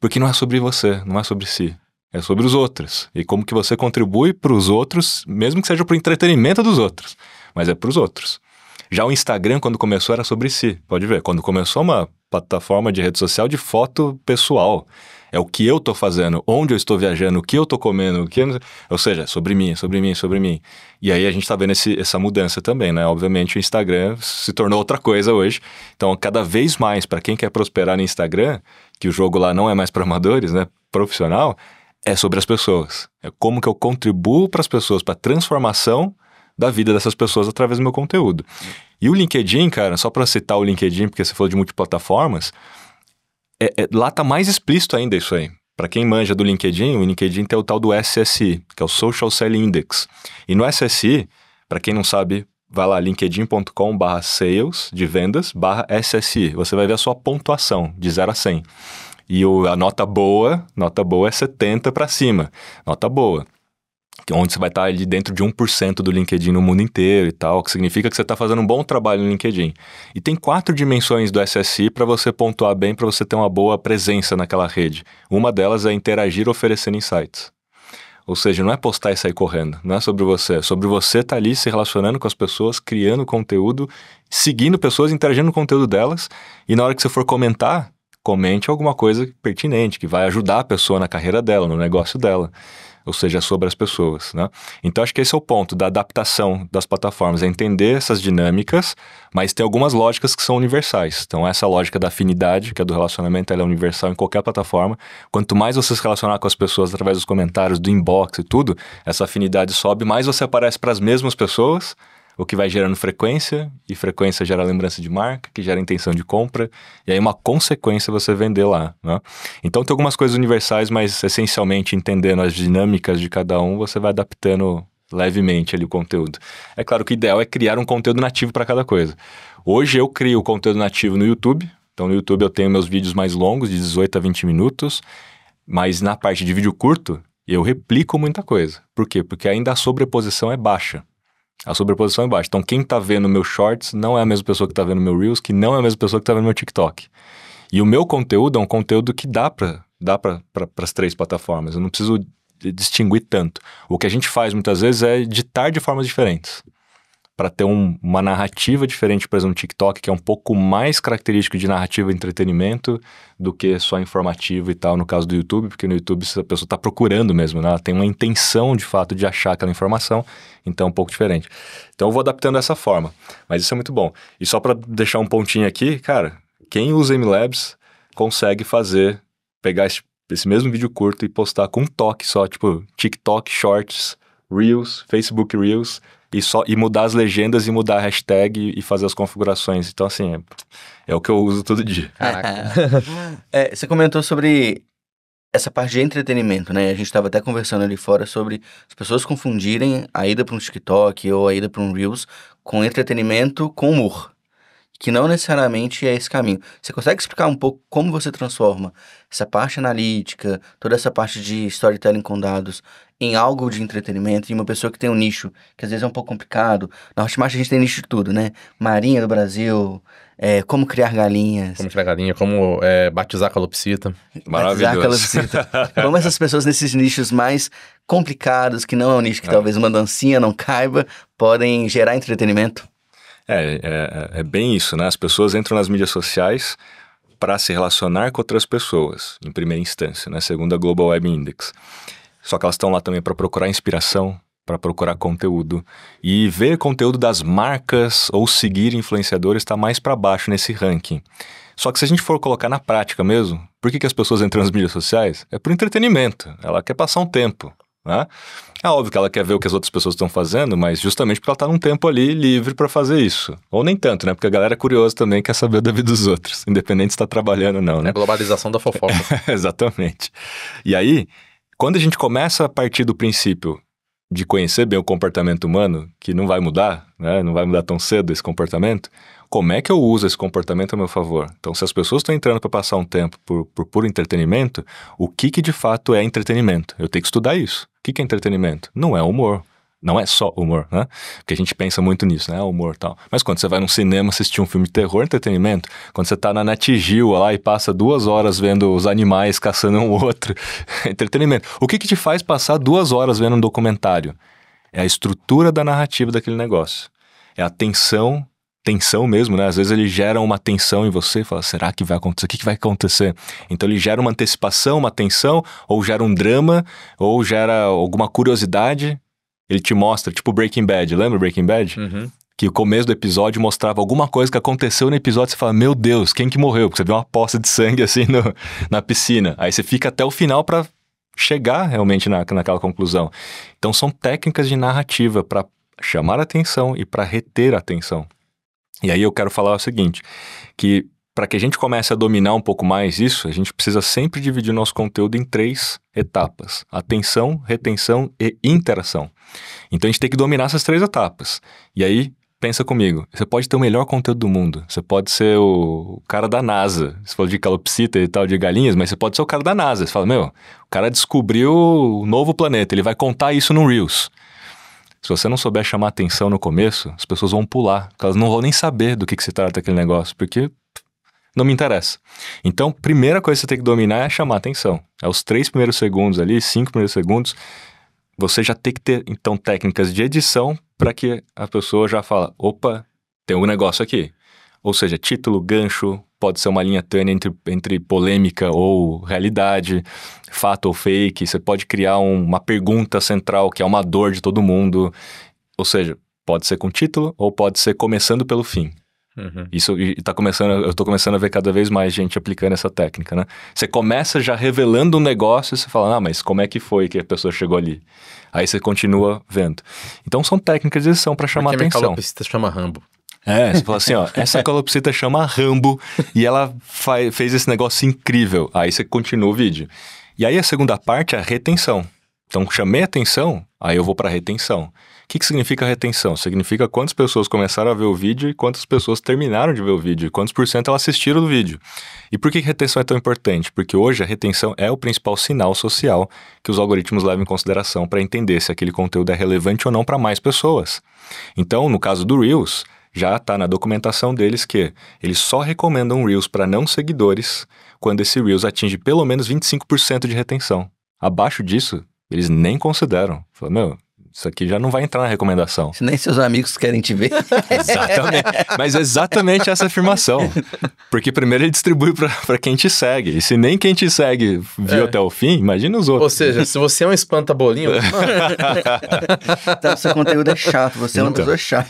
Porque não é sobre você, não é sobre si é sobre os outros e como que você contribui para os outros, mesmo que seja para o entretenimento dos outros, mas é para os outros. Já o Instagram, quando começou, era sobre si. Pode ver, quando começou uma plataforma de rede social de foto pessoal. É o que eu estou fazendo, onde eu estou viajando, o que eu estou comendo, o que... ou seja, é sobre mim, é sobre mim, é sobre mim. E aí a gente está vendo esse, essa mudança também, né? Obviamente o Instagram se tornou outra coisa hoje. Então, cada vez mais, para quem quer prosperar no Instagram, que o jogo lá não é mais para amadores, né? Profissional, é sobre as pessoas. É como que eu contribuo para as pessoas, para a transformação da vida dessas pessoas através do meu conteúdo. E o LinkedIn, cara, só para citar o LinkedIn, porque você falou de multiplataformas, é, é, lá tá mais explícito ainda isso aí. Para quem manja do LinkedIn, o LinkedIn tem o tal do SSI, que é o Social Selling Index. E no SSI, para quem não sabe, vai lá linkedin.com barra sales de vendas barra SSI. Você vai ver a sua pontuação de 0 a 100. E o, a nota boa, nota boa é 70 para cima. Nota boa. Onde você vai estar tá ali dentro de 1% do LinkedIn no mundo inteiro e tal, o que significa que você está fazendo um bom trabalho no LinkedIn. E tem quatro dimensões do SSI para você pontuar bem, para você ter uma boa presença naquela rede. Uma delas é interagir oferecendo insights. Ou seja, não é postar e sair correndo, não é sobre você. É sobre você estar tá ali se relacionando com as pessoas, criando conteúdo, seguindo pessoas, interagindo com o conteúdo delas. E na hora que você for comentar, comente alguma coisa pertinente que vai ajudar a pessoa na carreira dela, no negócio dela, ou seja, sobre as pessoas, né? Então acho que esse é o ponto da adaptação das plataformas, é entender essas dinâmicas, mas tem algumas lógicas que são universais. Então essa lógica da afinidade, que é do relacionamento, ela é universal em qualquer plataforma. Quanto mais você se relacionar com as pessoas através dos comentários, do inbox e tudo, essa afinidade sobe, mais você aparece para as mesmas pessoas o que vai gerando frequência, e frequência gera lembrança de marca, que gera intenção de compra, e aí uma consequência você vender lá, né? Então tem algumas coisas universais, mas essencialmente entendendo as dinâmicas de cada um, você vai adaptando levemente ali o conteúdo. É claro que o ideal é criar um conteúdo nativo para cada coisa. Hoje eu crio o conteúdo nativo no YouTube, então no YouTube eu tenho meus vídeos mais longos, de 18 a 20 minutos, mas na parte de vídeo curto, eu replico muita coisa. Por quê? Porque ainda a sobreposição é baixa. A sobreposição é baixa. Então, quem está vendo meu shorts não é a mesma pessoa que está vendo meu Reels, que não é a mesma pessoa que está vendo meu TikTok. E o meu conteúdo é um conteúdo que dá para dá para pra, as três plataformas. Eu não preciso distinguir tanto. O que a gente faz muitas vezes é editar de formas diferentes para ter um, uma narrativa diferente, por exemplo, um TikTok, que é um pouco mais característico de narrativa e entretenimento do que só informativo e tal, no caso do YouTube, porque no YouTube a pessoa está procurando mesmo, né? ela tem uma intenção de fato de achar aquela informação, então é um pouco diferente. Então eu vou adaptando dessa forma, mas isso é muito bom. E só para deixar um pontinho aqui, cara, quem usa MLabs consegue fazer, pegar esse, esse mesmo vídeo curto e postar com um toque só, tipo TikTok, Shorts, Reels, Facebook Reels, e só e mudar as legendas e mudar a hashtag e fazer as configurações. Então, assim, é, é o que eu uso todo dia. é, você comentou sobre essa parte de entretenimento, né? A gente estava até conversando ali fora sobre as pessoas confundirem a ida para um TikTok ou a ida para um Reels com entretenimento com humor que não necessariamente é esse caminho. Você consegue explicar um pouco como você transforma essa parte analítica, toda essa parte de storytelling com dados, em algo de entretenimento em uma pessoa que tem um nicho, que às vezes é um pouco complicado. Na Hotmart a gente tem nicho de tudo, né? Marinha do Brasil, é, como criar galinhas. Como criar galinha, como é, batizar calopsita. Maravilhoso. Batizar calopsita. como essas pessoas nesses nichos mais complicados, que não é um nicho que é. talvez uma dancinha não caiba, podem gerar entretenimento? É, é, é bem isso, né? As pessoas entram nas mídias sociais para se relacionar com outras pessoas, em primeira instância, né? Segundo a Global Web Index. Só que elas estão lá também para procurar inspiração, para procurar conteúdo. E ver conteúdo das marcas ou seguir influenciadores está mais para baixo nesse ranking. Só que se a gente for colocar na prática mesmo, por que, que as pessoas entram nas mídias sociais? É por entretenimento. Ela quer passar um tempo. Né? É óbvio que ela quer ver o que as outras pessoas estão fazendo, mas justamente porque ela está num tempo ali livre para fazer isso. Ou nem tanto, né? Porque a galera é curiosa também quer saber da vida dos outros, independente se está trabalhando ou não, né? É a globalização da fofoca. É, exatamente. E aí, quando a gente começa a partir do princípio de conhecer bem o comportamento humano, que não vai mudar, né? não vai mudar tão cedo esse comportamento, como é que eu uso esse comportamento a meu favor? Então, se as pessoas estão entrando para passar um tempo por, por puro entretenimento, o que, que de fato é entretenimento? Eu tenho que estudar isso. O que, que é entretenimento? Não é humor. Não é só humor, né? Porque a gente pensa muito nisso, né? Humor e tal. Mas quando você vai num cinema assistir um filme de terror, entretenimento, quando você tá na Netigil lá e passa duas horas vendo os animais caçando um outro, é entretenimento. O que que te faz passar duas horas vendo um documentário? É a estrutura da narrativa daquele negócio. É a tensão tensão mesmo, né? Às vezes ele gera uma tensão em você, fala, será que vai acontecer? O que, que vai acontecer? Então ele gera uma antecipação, uma tensão, ou gera um drama, ou gera alguma curiosidade ele te mostra, tipo Breaking Bad, lembra Breaking Bad? Uhum. Que o começo do episódio mostrava alguma coisa que aconteceu no episódio, você fala, meu Deus, quem que morreu? Porque você vê uma poça de sangue assim no, na piscina. Aí você fica até o final para chegar realmente na, naquela conclusão. Então são técnicas de narrativa para chamar atenção e para reter atenção. E aí eu quero falar o seguinte, que para que a gente comece a dominar um pouco mais isso, a gente precisa sempre dividir nosso conteúdo em três etapas: atenção, retenção e interação. Então a gente tem que dominar essas três etapas. E aí, pensa comigo, você pode ter o melhor conteúdo do mundo, você pode ser o cara da NASA, você falou de calopsita e tal, de galinhas, mas você pode ser o cara da NASA, você fala, meu, o cara descobriu o novo planeta, ele vai contar isso no Reels. Se você não souber chamar atenção no começo, as pessoas vão pular, elas não vão nem saber do que, que se trata aquele negócio, porque não me interessa. Então, primeira coisa que você tem que dominar é chamar atenção. É os três primeiros segundos ali, cinco primeiros segundos. Você já tem que ter, então, técnicas de edição para que a pessoa já fala, opa, tem um negócio aqui. Ou seja, título, gancho, pode ser uma linha tênue entre, entre polêmica ou realidade, fato ou fake. Você pode criar um, uma pergunta central que é uma dor de todo mundo. Ou seja, pode ser com título ou pode ser começando pelo fim. Uhum. Isso está começando, eu estou começando a ver cada vez mais gente aplicando essa técnica, né? Você começa já revelando um negócio e você fala, ah, mas como é que foi que a pessoa chegou ali? Aí você continua vendo. Então são técnicas de edição para chamar Porque atenção. calopsita chama Rambo. É, você fala assim, ó, essa calopsita chama Rambo e ela fez esse negócio incrível. Aí você continua o vídeo. E aí a segunda parte é a retenção. Então chamei atenção, aí eu vou para retenção que, que significa retenção? Significa quantas pessoas começaram a ver o vídeo e quantas pessoas terminaram de ver o vídeo, e quantos por cento elas assistiram do vídeo. E por que retenção é tão importante? Porque hoje a retenção é o principal sinal social que os algoritmos levam em consideração para entender se aquele conteúdo é relevante ou não para mais pessoas. Então, no caso do Reels, já está na documentação deles que eles só recomendam Reels para não seguidores quando esse Reels atinge pelo menos 25% de retenção. Abaixo disso, eles nem consideram. Fala meu, isso aqui já não vai entrar na recomendação. Se nem seus amigos querem te ver. exatamente. Mas é exatamente essa afirmação. Porque primeiro ele distribui para quem te segue. E se nem quem te segue viu é. até o fim, imagina os outros. Ou seja, se você é um espanta-bolinho. então, seu conteúdo é chato, você é então. é um dos chato.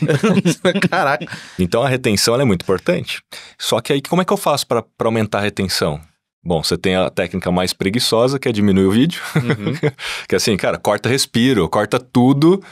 Caraca. Então a retenção é muito importante. Só que aí, como é que eu faço para aumentar a retenção? Bom, você tem a técnica mais preguiçosa, que é diminuir o vídeo. Uhum. que é assim, cara, corta respiro, corta tudo,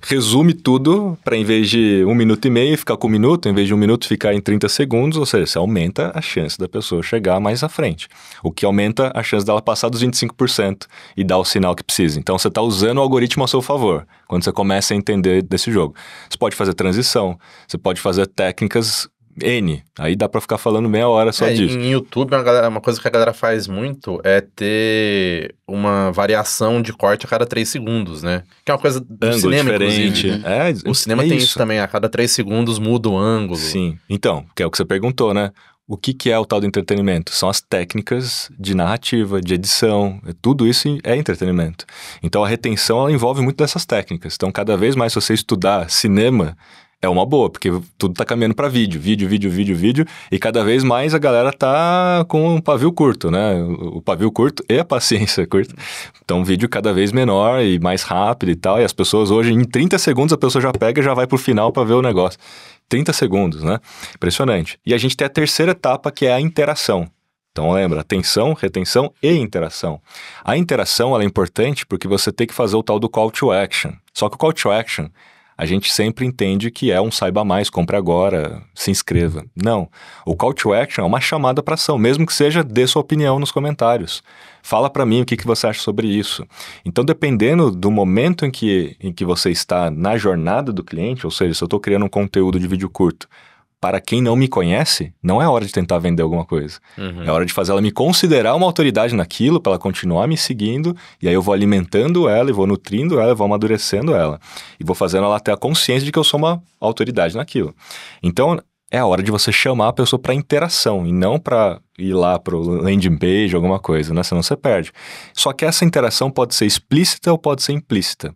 resume tudo para em vez de um minuto e meio ficar com um minuto, em vez de um minuto ficar em 30 segundos, ou seja, você aumenta a chance da pessoa chegar mais à frente. O que aumenta a chance dela passar dos 25% e dar o sinal que precisa. Então você está usando o algoritmo a seu favor quando você começa a entender desse jogo. Você pode fazer transição, você pode fazer técnicas N. Aí dá para ficar falando meia hora só é, disso. Em YouTube, uma, galera, uma, coisa que a galera faz muito é ter uma variação de corte a cada 3 segundos, né? Que é uma coisa do ângulo cinema, diferente. Inclusive. Né? É, o cinema é tem isso. isso. também, a cada 3 segundos muda o ângulo. Sim. Então, que é o que você perguntou, né? O que, que é o tal do entretenimento? São as técnicas de narrativa, de edição, é tudo isso é entretenimento. Então a retenção envolve muito dessas técnicas. Então, cada vez mais, você estudar cinema, é uma boa, porque tudo tá caminhando para vídeo, vídeo, vídeo, vídeo, vídeo, e cada vez mais a galera tá com um pavio curto, né? O pavio curto e a paciência curta. Então, vídeo cada vez menor e mais rápido e tal, e as pessoas hoje em 30 segundos a pessoa já pega e já vai pro final para ver o negócio. 30 segundos, né? Impressionante. E a gente tem a terceira etapa que é a interação. Então lembra, atenção, retenção e interação. A interação é importante porque você tem que fazer o tal do call to action. Só que o call to action a gente sempre entende que é um saiba mais, compre agora, se inscreva. Não. O call to action é uma chamada para ação, mesmo que seja dê sua opinião nos comentários. Fala para mim o que, que você acha sobre isso. Então, dependendo do momento em que, em que você está na jornada do cliente, ou seja, se eu estou criando um conteúdo de vídeo curto, para quem não me conhece, não é hora de tentar vender alguma coisa. Uhum. É hora de fazer ela me considerar uma autoridade naquilo, para ela continuar me seguindo, e aí eu vou alimentando ela, e vou nutrindo ela, e vou amadurecendo ela. E vou fazendo ela ter a consciência de que eu sou uma autoridade naquilo. Então, é a hora de você chamar a pessoa para interação e não para ir lá para o landing page, alguma coisa, né? Senão você perde. Só que essa interação pode ser explícita ou pode ser implícita.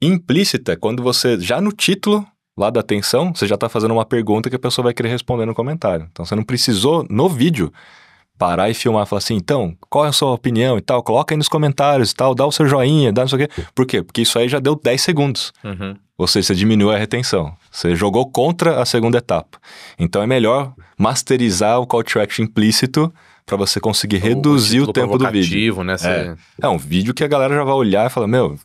Implícita é quando você, já no título, lá da atenção, você já está fazendo uma pergunta que a pessoa vai querer responder no comentário. Então você não precisou, no vídeo, parar e filmar e falar assim, então, qual é a sua opinião e tal, coloca aí nos comentários e tal, dá o seu joinha, dá não sei o quê. Por quê? Porque isso aí já deu 10 segundos. Uhum. Ou seja, você diminuiu a retenção. Você jogou contra a segunda etapa. Então é melhor masterizar o call to action implícito para você conseguir reduzir o, o tempo do vídeo. Né, você... é. é um vídeo que a galera já vai olhar e falar, meu,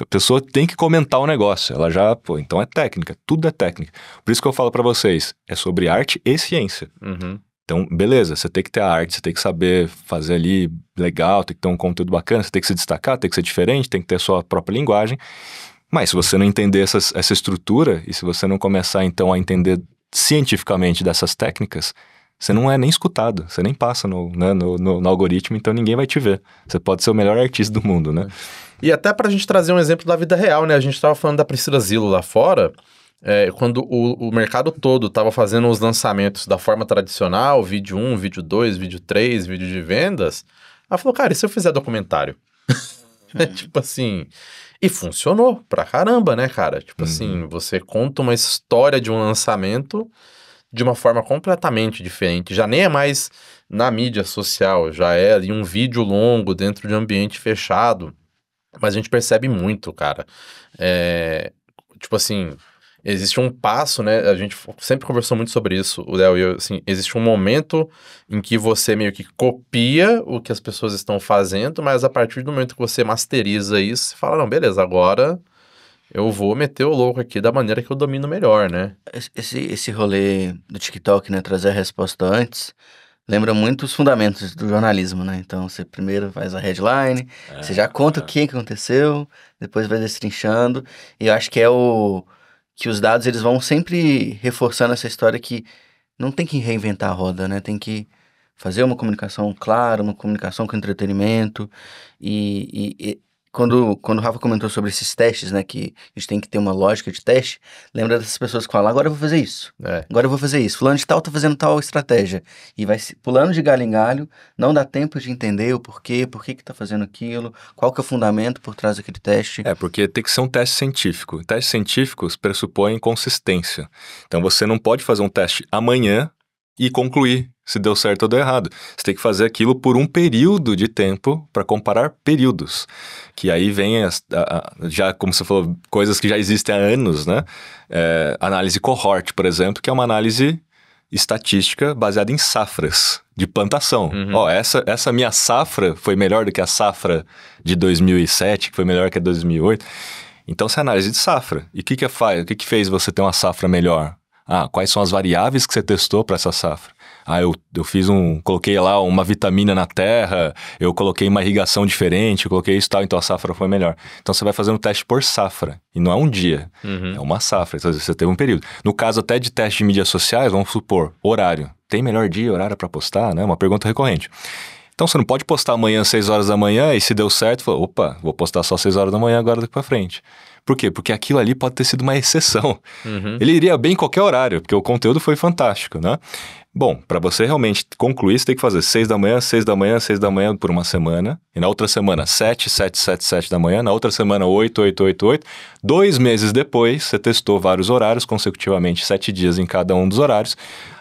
a pessoa tem que comentar o um negócio. Ela já, pô, então é técnica, tudo é técnica. Por isso que eu falo para vocês, é sobre arte e ciência. Uhum. Então, beleza, você tem que ter a arte, você tem que saber fazer ali legal, tem que ter um conteúdo bacana, você tem que se destacar, tem que ser diferente, tem que ter a sua própria linguagem. Mas se você não entender essas, essa estrutura e se você não começar então a entender cientificamente dessas técnicas, você não é nem escutado, você nem passa no, né, no, no, no, algoritmo, então ninguém vai te ver. Você pode ser o melhor artista do mundo, né? E até para a gente trazer um exemplo da vida real, né? A gente estava falando da Priscila Zilo lá fora, é, quando o, o, mercado todo estava fazendo os lançamentos da forma tradicional, vídeo 1, vídeo 2, vídeo 3, vídeo de vendas, ela falou, cara, e se eu fizer documentário? É, tipo assim... E funcionou pra caramba, né, cara? Tipo assim, uhum. assim, você conta uma história de um lançamento de uma forma completamente diferente. Já nem é mais na mídia social, já é em um vídeo longo dentro de um ambiente fechado. Mas a gente percebe muito, cara. É, tipo assim, existe um passo, né? A gente sempre conversou muito sobre isso, o Léo e eu, assim, existe um momento em que você meio que copia o que as pessoas estão fazendo, mas a partir do momento que você masteriza isso, você fala, não, beleza, agora eu vou meter o louco aqui da maneira que eu domino melhor, né? Esse, esse rolê do TikTok, né? Trazer a resposta antes lembra muito os fundamentos do jornalismo, né? Então você primeiro faz a headline, é, você já conta é. o que aconteceu, depois vai destrinchando. E eu acho que é o que os dados eles vão sempre reforçando essa história que não tem que reinventar a roda, né? Tem que fazer uma comunicação clara, uma comunicação com entretenimento e, e, e quando, quando o Rafa comentou sobre esses testes, né? Que a gente tem que ter uma lógica de teste, lembra dessas pessoas que falam, agora eu vou fazer isso. É. Agora eu vou fazer isso. Fulano de tal tá fazendo tal estratégia. E vai pulando de galho em galho, não dá tempo de entender o porquê, por que que tá fazendo aquilo, qual que é o fundamento por trás daquele teste. É, porque tem que ser um teste científico. Testes científicos pressupõem consistência. Então você não pode fazer um teste amanhã e concluir se deu certo ou deu errado. Você tem que fazer aquilo por um período de tempo para comparar períodos. Que aí vem, a, a, já como você falou, coisas que já existem há anos, né? É, análise cohort, por exemplo, que é uma análise estatística baseada em safras de plantação. Uhum. Ó, essa, essa minha safra foi melhor do que a safra de 2007, que foi melhor que a 2008. Então, você é análise de safra. E o que que, é que, que fez você ter uma safra melhor? Ah, quais são as variáveis que você testou para essa safra? Ah, eu, eu fiz um. Coloquei lá uma vitamina na terra, eu coloquei uma irrigação diferente, eu coloquei isso e tal, então a safra foi melhor. Então você vai fazendo um teste por safra. E não é um dia, uhum. é uma safra. Então você teve um período. No caso até de teste de mídias sociais, vamos supor, horário. Tem melhor dia, horário para postar, né? Uma pergunta recorrente. Então você não pode postar amanhã às 6 horas da manhã e se deu certo, falou, opa, vou postar só às 6 horas da manhã agora daqui para frente. Por quê? Porque aquilo ali pode ter sido uma exceção. Uhum. Ele iria bem em qualquer horário, porque o conteúdo foi fantástico, né? Bom, para você realmente concluir, você tem que fazer 6 da manhã, 6 da manhã, 6 da manhã por uma semana. E na outra semana, 7, 7, 7, 7 da manhã. Na outra semana, 8, 8, 8, 8. Dois meses depois, você testou vários horários, consecutivamente 7 dias em cada um dos horários.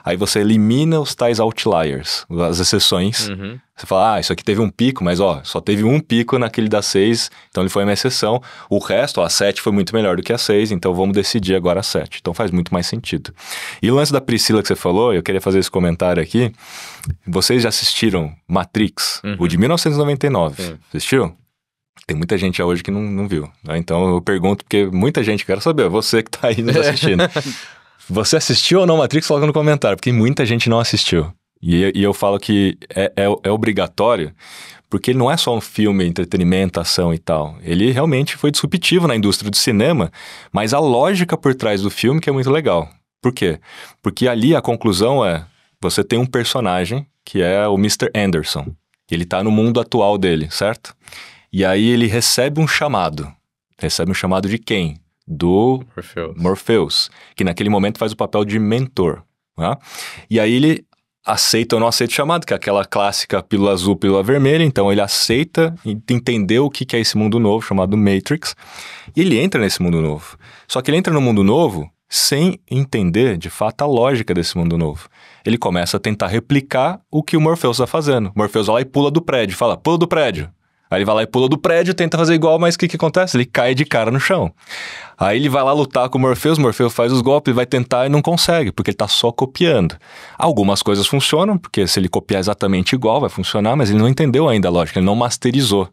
Aí você elimina os tais outliers, as exceções. Uhum. Você fala, ah, isso aqui teve um pico, mas ó, só teve um pico naquele da 6, então ele foi uma exceção. O resto, ó, a 7 foi muito melhor do que a 6, então vamos decidir agora a 7. Então faz muito mais sentido. E o lance da Priscila que você falou, eu queria fazer esse comentário aqui. Vocês já assistiram Matrix, uhum. o de 1999. Assistiu? Tem muita gente hoje que não, não viu. Né? Então eu pergunto, porque muita gente quer saber, você que está aí nos assistindo. você assistiu ou não Matrix? Coloca no comentário, porque muita gente não assistiu. E, e eu falo que é, é, é obrigatório, porque ele não é só um filme, entretenimento, ação e tal. Ele realmente foi disruptivo na indústria do cinema, mas a lógica por trás do filme que é muito legal. Por quê? Porque ali a conclusão é: você tem um personagem que é o Mr. Anderson. Ele está no mundo atual dele, certo? E aí ele recebe um chamado. Recebe um chamado de quem? Do Morpheus, Morpheus que naquele momento faz o papel de mentor. Né? E aí ele aceita ou não aceita o chamado, que é aquela clássica pílula azul, pílula vermelha. Então ele aceita, entendeu o que é esse mundo novo chamado Matrix, e ele entra nesse mundo novo. Só que ele entra no mundo novo sem entender de fato a lógica desse mundo novo. Ele começa a tentar replicar o que o Morpheus está fazendo. O Morpheus vai lá e pula do prédio, fala: pula do prédio. Aí ele vai lá e pula do prédio, tenta fazer igual, mas o que, que acontece? Ele cai de cara no chão. Aí ele vai lá lutar com o Morpheus, Morpheus faz os golpes, vai tentar e não consegue, porque ele tá só copiando. Algumas coisas funcionam, porque se ele copiar exatamente igual vai funcionar, mas ele não entendeu ainda a lógica, ele não masterizou.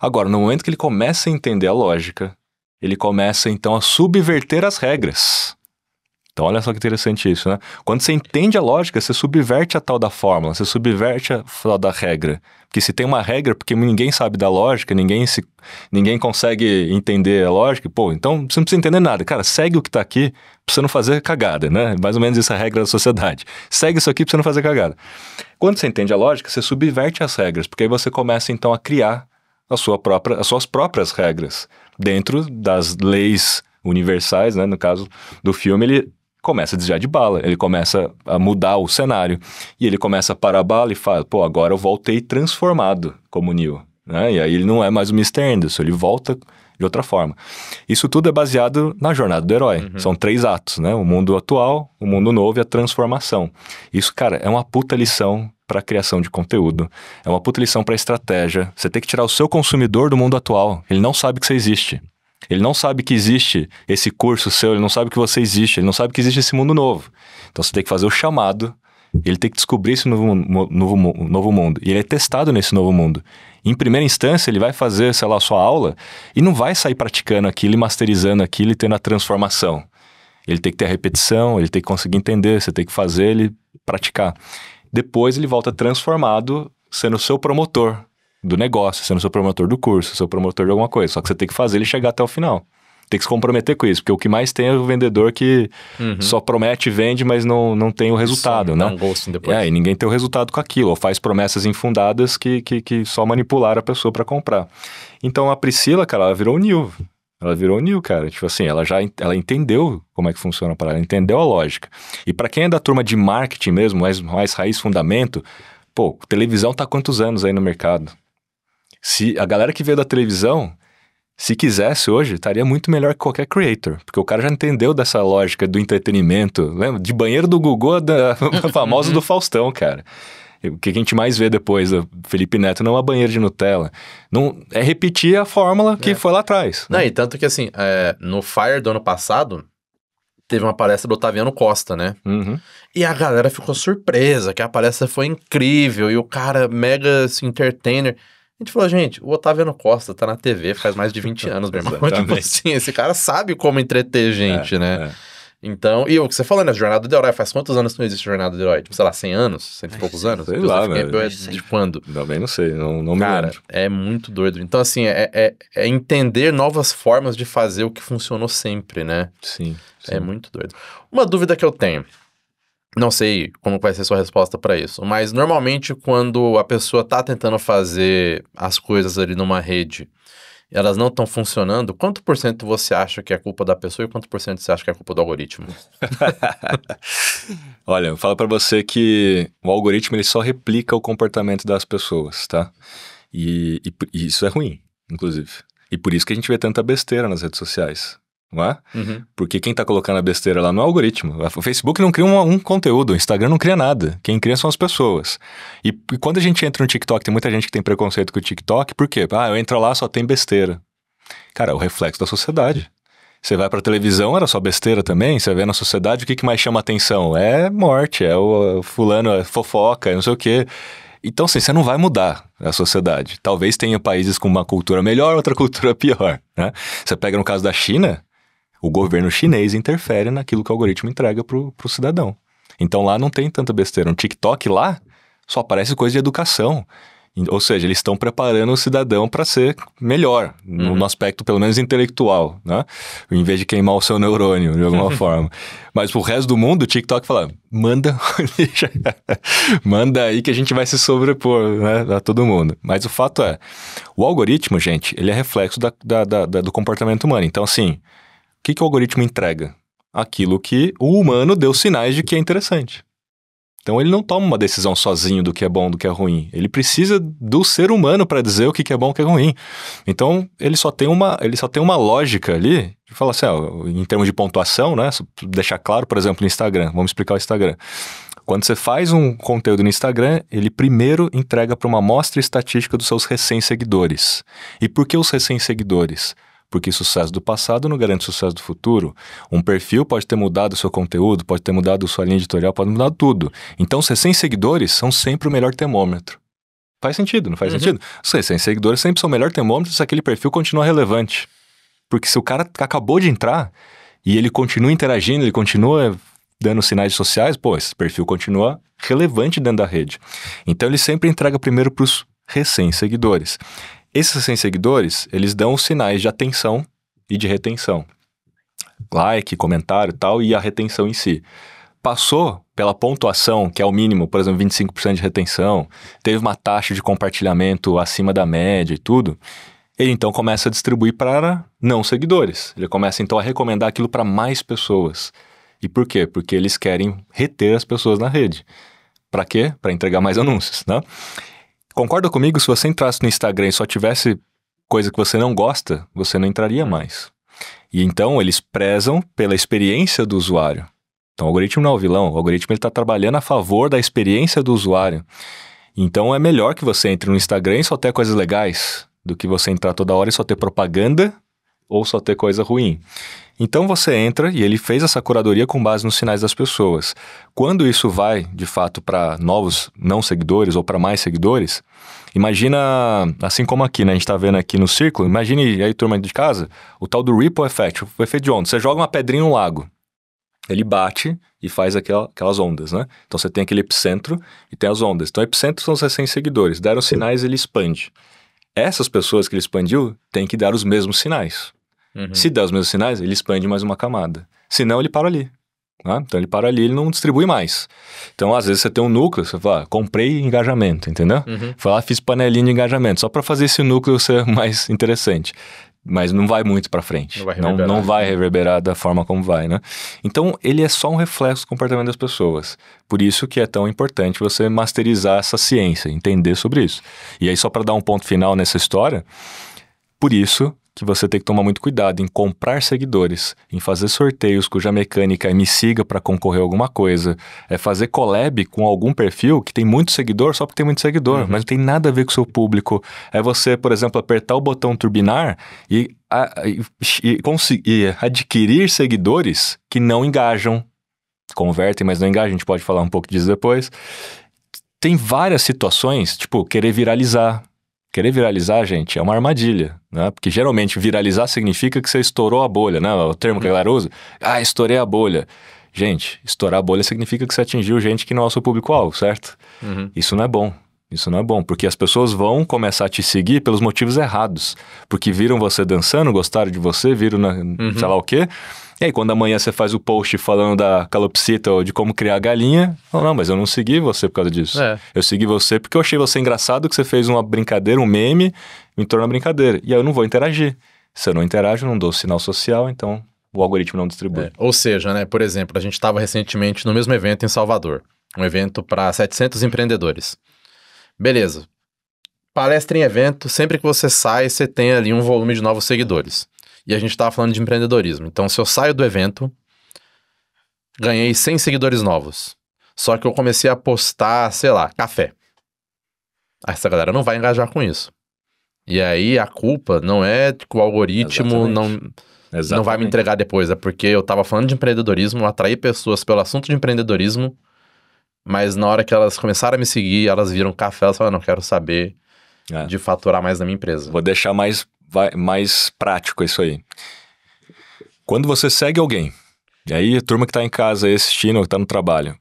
Agora, no momento que ele começa a entender a lógica, ele começa então a subverter as regras. Então, olha só que interessante isso, né? Quando você entende a lógica, você subverte a tal da fórmula, você subverte a tal da regra. Porque se tem uma regra, porque ninguém sabe da lógica, ninguém, se, ninguém consegue entender a lógica, pô, então você não precisa entender nada. Cara, segue o que está aqui para você não fazer cagada, né? É mais ou menos essa é a regra da sociedade. Segue isso aqui para você não fazer cagada. Quando você entende a lógica, você subverte as regras, porque aí você começa então a criar a sua própria, as suas próprias regras dentro das leis universais, né? No caso do filme, ele começa a desviar de bala, ele começa a mudar o cenário. E ele começa a parar a bala e fala: pô, agora eu voltei transformado como Neo. Né? E aí ele não é mais o Mr. Anderson, ele volta de outra forma. Isso tudo é baseado na jornada do herói. Uhum. São três atos, né? O mundo atual, o mundo novo e a transformação. Isso, cara, é uma puta lição para criação de conteúdo. É uma puta lição para estratégia. Você tem que tirar o seu consumidor do mundo atual. Ele não sabe que você existe. Ele não sabe que existe esse curso seu, ele não sabe que você existe, ele não sabe que existe esse mundo novo. Então você tem que fazer o chamado, ele tem que descobrir esse novo, novo, novo mundo. E ele é testado nesse novo mundo. Em primeira instância, ele vai fazer, sei lá, a sua aula e não vai sair praticando aquilo e masterizando aquilo e tendo a transformação. Ele tem que ter a repetição, ele tem que conseguir entender, você tem que fazer ele praticar. Depois ele volta transformado, sendo o seu promotor, do negócio, você não seu promotor do curso, seu promotor de alguma coisa. Só que você tem que fazer ele chegar até o final. Tem que se comprometer com isso, porque o que mais tem é o vendedor que uhum. só promete e vende, mas não, não tem o resultado, não né? Um depois. É, e ninguém tem o resultado com aquilo, ou faz promessas infundadas que, que, que só manipular a pessoa para comprar. Então a Priscila, cara, ela virou o Nil. Ela virou new, cara. Tipo assim, ela já ela entendeu como é que funciona a parada, ela entendeu a lógica. E para quem é da turma de marketing mesmo, mais, mais raiz fundamento, pô, televisão tá há quantos anos aí no mercado? Se a galera que veio da televisão, se quisesse hoje, estaria muito melhor que qualquer creator, porque o cara já entendeu dessa lógica do entretenimento, lembra? Né? De banheiro do Gugu, da famosa do uhum. Faustão, cara. O que a gente mais vê depois do Felipe Neto não é uma banheira de Nutella. Não, é repetir a fórmula que é. foi lá atrás. Né? Não, e tanto que assim, é, no Fire do ano passado, teve uma palestra do Otaviano Costa, né? Uhum. E a galera ficou surpresa, que a palestra foi incrível, e o cara mega assim, entertainer. A gente falou, gente, o Otaviano Costa tá na TV faz mais de 20 anos, meu irmão. Então, tipo assim, esse cara sabe como entreter gente, é, né? É. Então, e o que você falou, né? Jornada do Herói. Faz quantos anos que não existe Jornada do Herói? Tipo, sei lá, 100 anos? Cento e poucos anos? Sei tipo, lá, né de quando? Também não sei, não, não Cara, lembro. é muito doido. Então, assim, é, é, é, entender novas formas de fazer o que funcionou sempre, né? Sim, é sim. É muito doido. Uma dúvida que eu tenho. Não sei como vai ser sua resposta para isso, mas normalmente quando a pessoa está tentando fazer as coisas ali numa rede, elas não estão funcionando, quanto por cento você acha que é culpa da pessoa e quanto por cento você acha que é culpa do algoritmo? Olha, eu falo para você que o algoritmo ele só replica o comportamento das pessoas, tá? e, e, e isso é ruim, inclusive. E por isso que a gente vê tanta besteira nas redes sociais não é? Uhum. Porque quem está colocando a besteira lá não é o algoritmo. O Facebook não cria um, um, conteúdo, o Instagram não cria nada. Quem cria são as pessoas. E, e, quando a gente entra no TikTok, tem muita gente que tem preconceito com o TikTok, por quê? Ah, eu entro lá, só tem besteira. Cara, é o reflexo da sociedade. Você vai para televisão, era só besteira também. Você vê na sociedade, o que, que mais chama atenção? É morte, é, é o, fulano, é fofoca, é não sei o quê. Então, assim, você não vai mudar a sociedade. Talvez tenha países com uma cultura melhor, outra cultura pior, né? Você pega no caso da China, o governo chinês interfere naquilo que o algoritmo entrega para o cidadão. Então lá não tem tanta besteira. Um TikTok lá só aparece coisa de educação. Ou seja, eles estão preparando o cidadão para ser melhor, uhum. no aspecto pelo menos intelectual, né? Em vez de queimar o seu neurônio, de alguma forma. Mas pro resto do mundo, o TikTok fala: manda, manda aí que a gente vai se sobrepor né, a todo mundo. Mas o fato é: o algoritmo, gente, ele é reflexo da, da, da, do comportamento humano. Então, assim, que, que o algoritmo entrega? Aquilo que o humano deu sinais de que é interessante. Então ele não toma uma decisão sozinho do que é bom, do que é ruim. Ele precisa do ser humano para dizer o que é bom, o que é ruim. Então ele só tem uma, ele só tem uma lógica ali de falar assim, ó, em termos de pontuação, né? Deixar claro, por exemplo, no Instagram. Vamos explicar o Instagram. Quando você faz um conteúdo no Instagram, ele primeiro entrega para uma amostra estatística dos seus recém-seguidores. E por que os recém-seguidores? porque sucesso do passado não garante sucesso do futuro. Um perfil pode ter mudado o seu conteúdo, pode ter mudado a sua linha editorial, pode mudar tudo. Então, 100 seguidores são sempre o melhor termômetro. Faz sentido, não faz uhum. sentido? Os 100 seguidores sempre são o melhor termômetro se aquele perfil continua relevante. Porque se o cara acabou de entrar e ele continua interagindo, ele continua dando sinais sociais, pô, esse perfil continua relevante dentro da rede. Então ele sempre entrega primeiro para os recém-seguidores. Esses 100 assim, seguidores, eles dão sinais de atenção e de retenção. Like, comentário e tal, e a retenção em si. Passou pela pontuação, que é o mínimo, por exemplo, 25% de retenção, teve uma taxa de compartilhamento acima da média e tudo, ele então começa a distribuir para não seguidores. Ele começa então a recomendar aquilo para mais pessoas. E por quê? Porque eles querem reter as pessoas na rede. Para quê? Para entregar mais anúncios, né? Concorda comigo? Se você entrasse no Instagram e só tivesse coisa que você não gosta, você não entraria mais. E então eles prezam pela experiência do usuário. Então o algoritmo não é o vilão, o algoritmo está trabalhando a favor da experiência do usuário. Então é melhor que você entre no Instagram e só ter coisas legais do que você entrar toda hora e só ter propaganda ou só ter coisa ruim. Então você entra e ele fez essa curadoria com base nos sinais das pessoas. Quando isso vai, de fato, para novos não seguidores ou para mais seguidores, imagina, assim como aqui, né? A gente está vendo aqui no círculo, imagine aí, turma de casa, o tal do ripple effect, o efeito de onda. Você joga uma pedrinha no lago, ele bate e faz aquelas ondas, né? Então você tem aquele epicentro e tem as ondas. Então, epicentro são os recém seguidores, deram sinais, ele expande. Essas pessoas que ele expandiu têm que dar os mesmos sinais. Uhum. Se der os mesmos sinais, ele expande mais uma camada. Se não, ele para ali. Né? Então ele para ali, ele não distribui mais. Então, às vezes, você tem um núcleo, você fala, ah, comprei engajamento, entendeu? Uhum. Falar, ah, fiz panelinha de engajamento, só para fazer esse núcleo ser mais interessante. Mas não vai muito para frente. Não vai, não, não vai, reverberar da forma como vai, né? Então, ele é só um reflexo do comportamento das pessoas. Por isso que é tão importante você masterizar essa ciência, entender sobre isso. E aí, só para dar um ponto final nessa história, por isso que você tem que tomar muito cuidado em comprar seguidores, em fazer sorteios cuja mecânica é me siga para concorrer a alguma coisa, é fazer collab com algum perfil que tem muito seguidor só porque tem muito seguidor, uhum. mas não tem nada a ver com o seu público. É você, por exemplo, apertar o botão turbinar e, a, e, e conseguir adquirir seguidores que não engajam. Convertem, mas não engajam, a gente pode falar um pouco disso depois. Tem várias situações, tipo, querer viralizar, Querer viralizar, gente, é uma armadilha, né? Porque geralmente viralizar significa que você estourou a bolha, né? O termo que a galera usa. Ah, estourei a bolha. Gente, estourar a bolha significa que você atingiu gente que não é o seu público-alvo, certo? Uhum. Isso não é bom. Isso não é bom, porque as pessoas vão começar a te seguir pelos motivos errados. Porque viram você dançando, gostaram de você, viram na, uhum. sei lá o quê. E aí, quando amanhã você faz o post falando da calopsita ou de como criar galinha, falam, não, mas eu não segui você por causa disso. É. Eu segui você porque eu achei você engraçado, que você fez uma brincadeira, um meme, me tornou brincadeira. E aí eu não vou interagir. Se eu não interajo, eu não dou sinal social, então o algoritmo não distribui. É. Ou seja, né, por exemplo, a gente estava recentemente no mesmo evento em Salvador. Um evento para 700 empreendedores. Beleza. Palestra em evento, sempre que você sai, você tem ali um volume de novos seguidores. E a gente estava falando de empreendedorismo. Então, se eu saio do evento, ganhei 100 seguidores novos. Só que eu comecei a postar, sei lá, café. Ah, essa galera não vai engajar com isso. E aí a culpa não é que o algoritmo não. não vai me entregar depois. É porque eu estava falando de empreendedorismo, atrair pessoas pelo assunto de empreendedorismo mas na hora que elas começaram a me seguir, elas viram café, elas falaram, não, quero saber é. de faturar mais na minha empresa. Vou deixar mais, vai, mais prático isso aí. Quando você segue alguém, e aí a turma que está em casa aí assistindo, que tá no trabalho,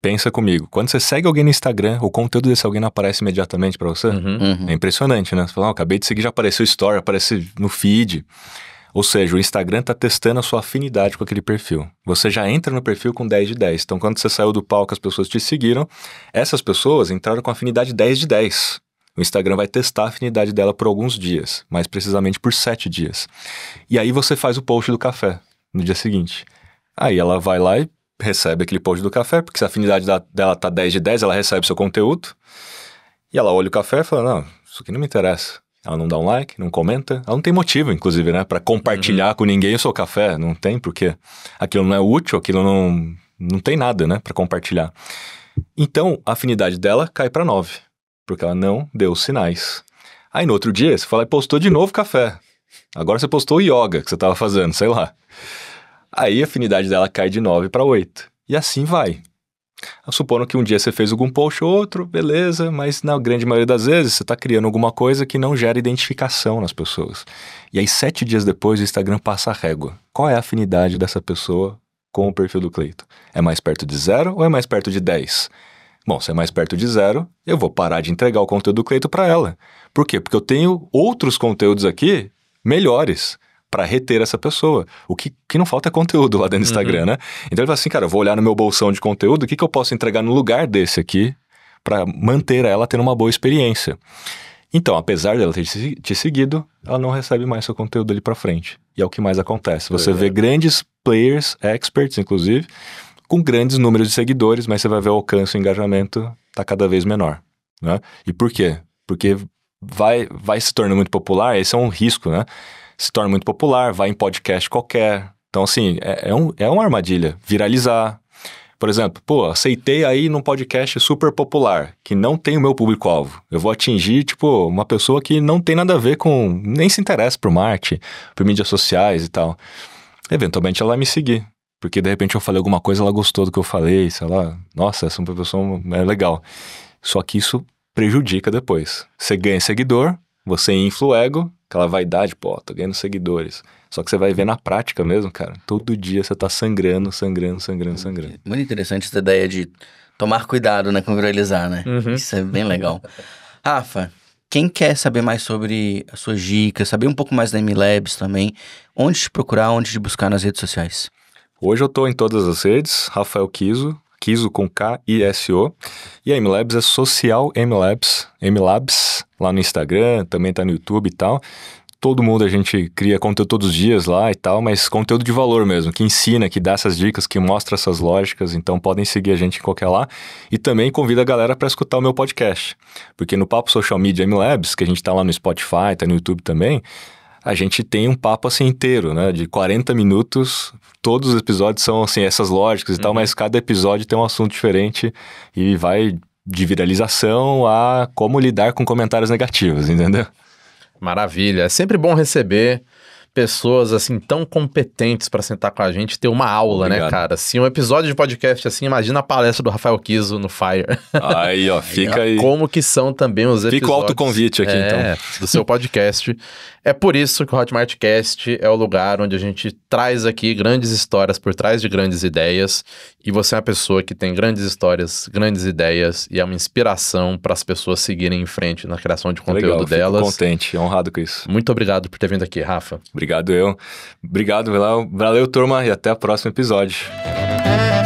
pensa comigo. Quando você segue alguém no Instagram, o conteúdo desse alguém não aparece imediatamente para você? Uhum. Uhum. É impressionante, né? Você fala, oh, acabei de seguir, já apareceu story, aparece no feed. Ou seja, o Instagram está testando a sua afinidade com aquele perfil. Você já entra no perfil com 10 de 10. Então, quando você saiu do palco, as pessoas te seguiram. Essas pessoas entraram com afinidade 10 de 10. O Instagram vai testar a afinidade dela por alguns dias, mais precisamente por 7 dias. E aí você faz o post do café no dia seguinte. Aí ela vai lá e recebe aquele post do café, porque se a afinidade da, dela tá 10 de 10, ela recebe seu conteúdo. E ela olha o café e fala: Não, isso aqui não me interessa. Ela não dá um like, não comenta. Ela não tem motivo, inclusive, né? Para compartilhar uhum. com ninguém o seu café. Não tem, porque aquilo não é útil, aquilo não, não tem nada, né? Para compartilhar. Então, a afinidade dela cai para 9, porque ela não deu sinais. Aí, no outro dia, você fala, postou de novo café. Agora você postou yoga que você estava fazendo, sei lá. Aí, a afinidade dela cai de 9 para 8. E assim vai. Supondo que um dia você fez algum post ou outro, beleza, mas na grande maioria das vezes você está criando alguma coisa que não gera identificação nas pessoas. E aí, sete dias depois, o Instagram passa a régua. Qual é a afinidade dessa pessoa com o perfil do Cleito? É mais perto de zero ou é mais perto de 10? Bom, se é mais perto de zero, eu vou parar de entregar o conteúdo do Cleito para ela. Por quê? Porque eu tenho outros conteúdos aqui melhores para reter essa pessoa. O que, que não falta é conteúdo lá dentro do Instagram, uhum. né? Então ele fala assim, cara, eu vou olhar no meu bolsão de conteúdo, o que, que eu posso entregar no lugar desse aqui para manter ela tendo uma boa experiência. Então, apesar dela ter te seguido, ela não recebe mais seu conteúdo ali para frente. E é o que mais acontece. Você é. vê grandes players, experts, inclusive, com grandes números de seguidores, mas você vai ver o alcance, o engajamento está cada vez menor. Né? E por quê? Porque vai, vai se tornando muito popular, esse é um risco, né? se torna muito popular, vai em podcast qualquer. Então, assim, é, é, um, é uma armadilha. Viralizar. Por exemplo, pô, aceitei aí num podcast super popular, que não tem o meu público-alvo. Eu vou atingir, tipo, uma pessoa que não tem nada a ver com. nem se interessa por Marte, por mídias sociais e tal. Eventualmente ela vai me seguir. Porque de repente eu falei alguma coisa, ela gostou do que eu falei, sei lá. Nossa, essa é pessoa é legal. Só que isso prejudica depois. Você ganha seguidor, você infla o ego aquela vaidade, pô, tô ganhando seguidores. Só que você vai ver na prática mesmo, cara. Todo dia você tá sangrando, sangrando, sangrando, sangrando. É muito interessante essa ideia de tomar cuidado, né, com viralizar, né? Uhum. Isso é bem legal. Rafa, quem quer saber mais sobre as suas dicas, saber um pouco mais da MLabs também, onde te procurar, onde te buscar nas redes sociais? Hoje eu tô em todas as redes, Rafael Kiso, Kiso com K I S O. E a MLabs é Social MLabs, MLabs lá no Instagram, também tá no YouTube e tal. Todo mundo a gente cria conteúdo todos os dias lá e tal, mas conteúdo de valor mesmo, que ensina, que dá essas dicas, que mostra essas lógicas, então podem seguir a gente em qualquer lá. E também convido a galera para escutar o meu podcast, porque no Papo Social Media MLabs, que a gente tá lá no Spotify, tá no YouTube também, a gente tem um papo assim inteiro, né? De 40 minutos, todos os episódios são assim, essas lógicas e uhum. tal, mas cada episódio tem um assunto diferente e vai de viralização a como lidar com comentários negativos, entendeu? Maravilha. É sempre bom receber pessoas assim tão competentes para sentar com a gente, ter uma aula, né, Obrigado. né, cara? assim, um episódio de podcast assim, imagina a palestra do Rafael Kiso no Fire. Aí, ó, fica aí. Como que são também os episódios. Fica o convite aqui, é, então. Do seu podcast. é por isso que o Hotmartcast é o lugar onde a gente traz aqui grandes histórias por trás de grandes ideias. E você é uma pessoa que tem grandes histórias, grandes ideias e é uma inspiração para as pessoas seguirem em frente na criação de conteúdo Legal, delas. Fico contente, honrado com isso. Muito obrigado por ter vindo aqui, Rafa. Obrigado. Obrigado eu. Obrigado, Vilau. Valeu, turma, e até o próximo episódio.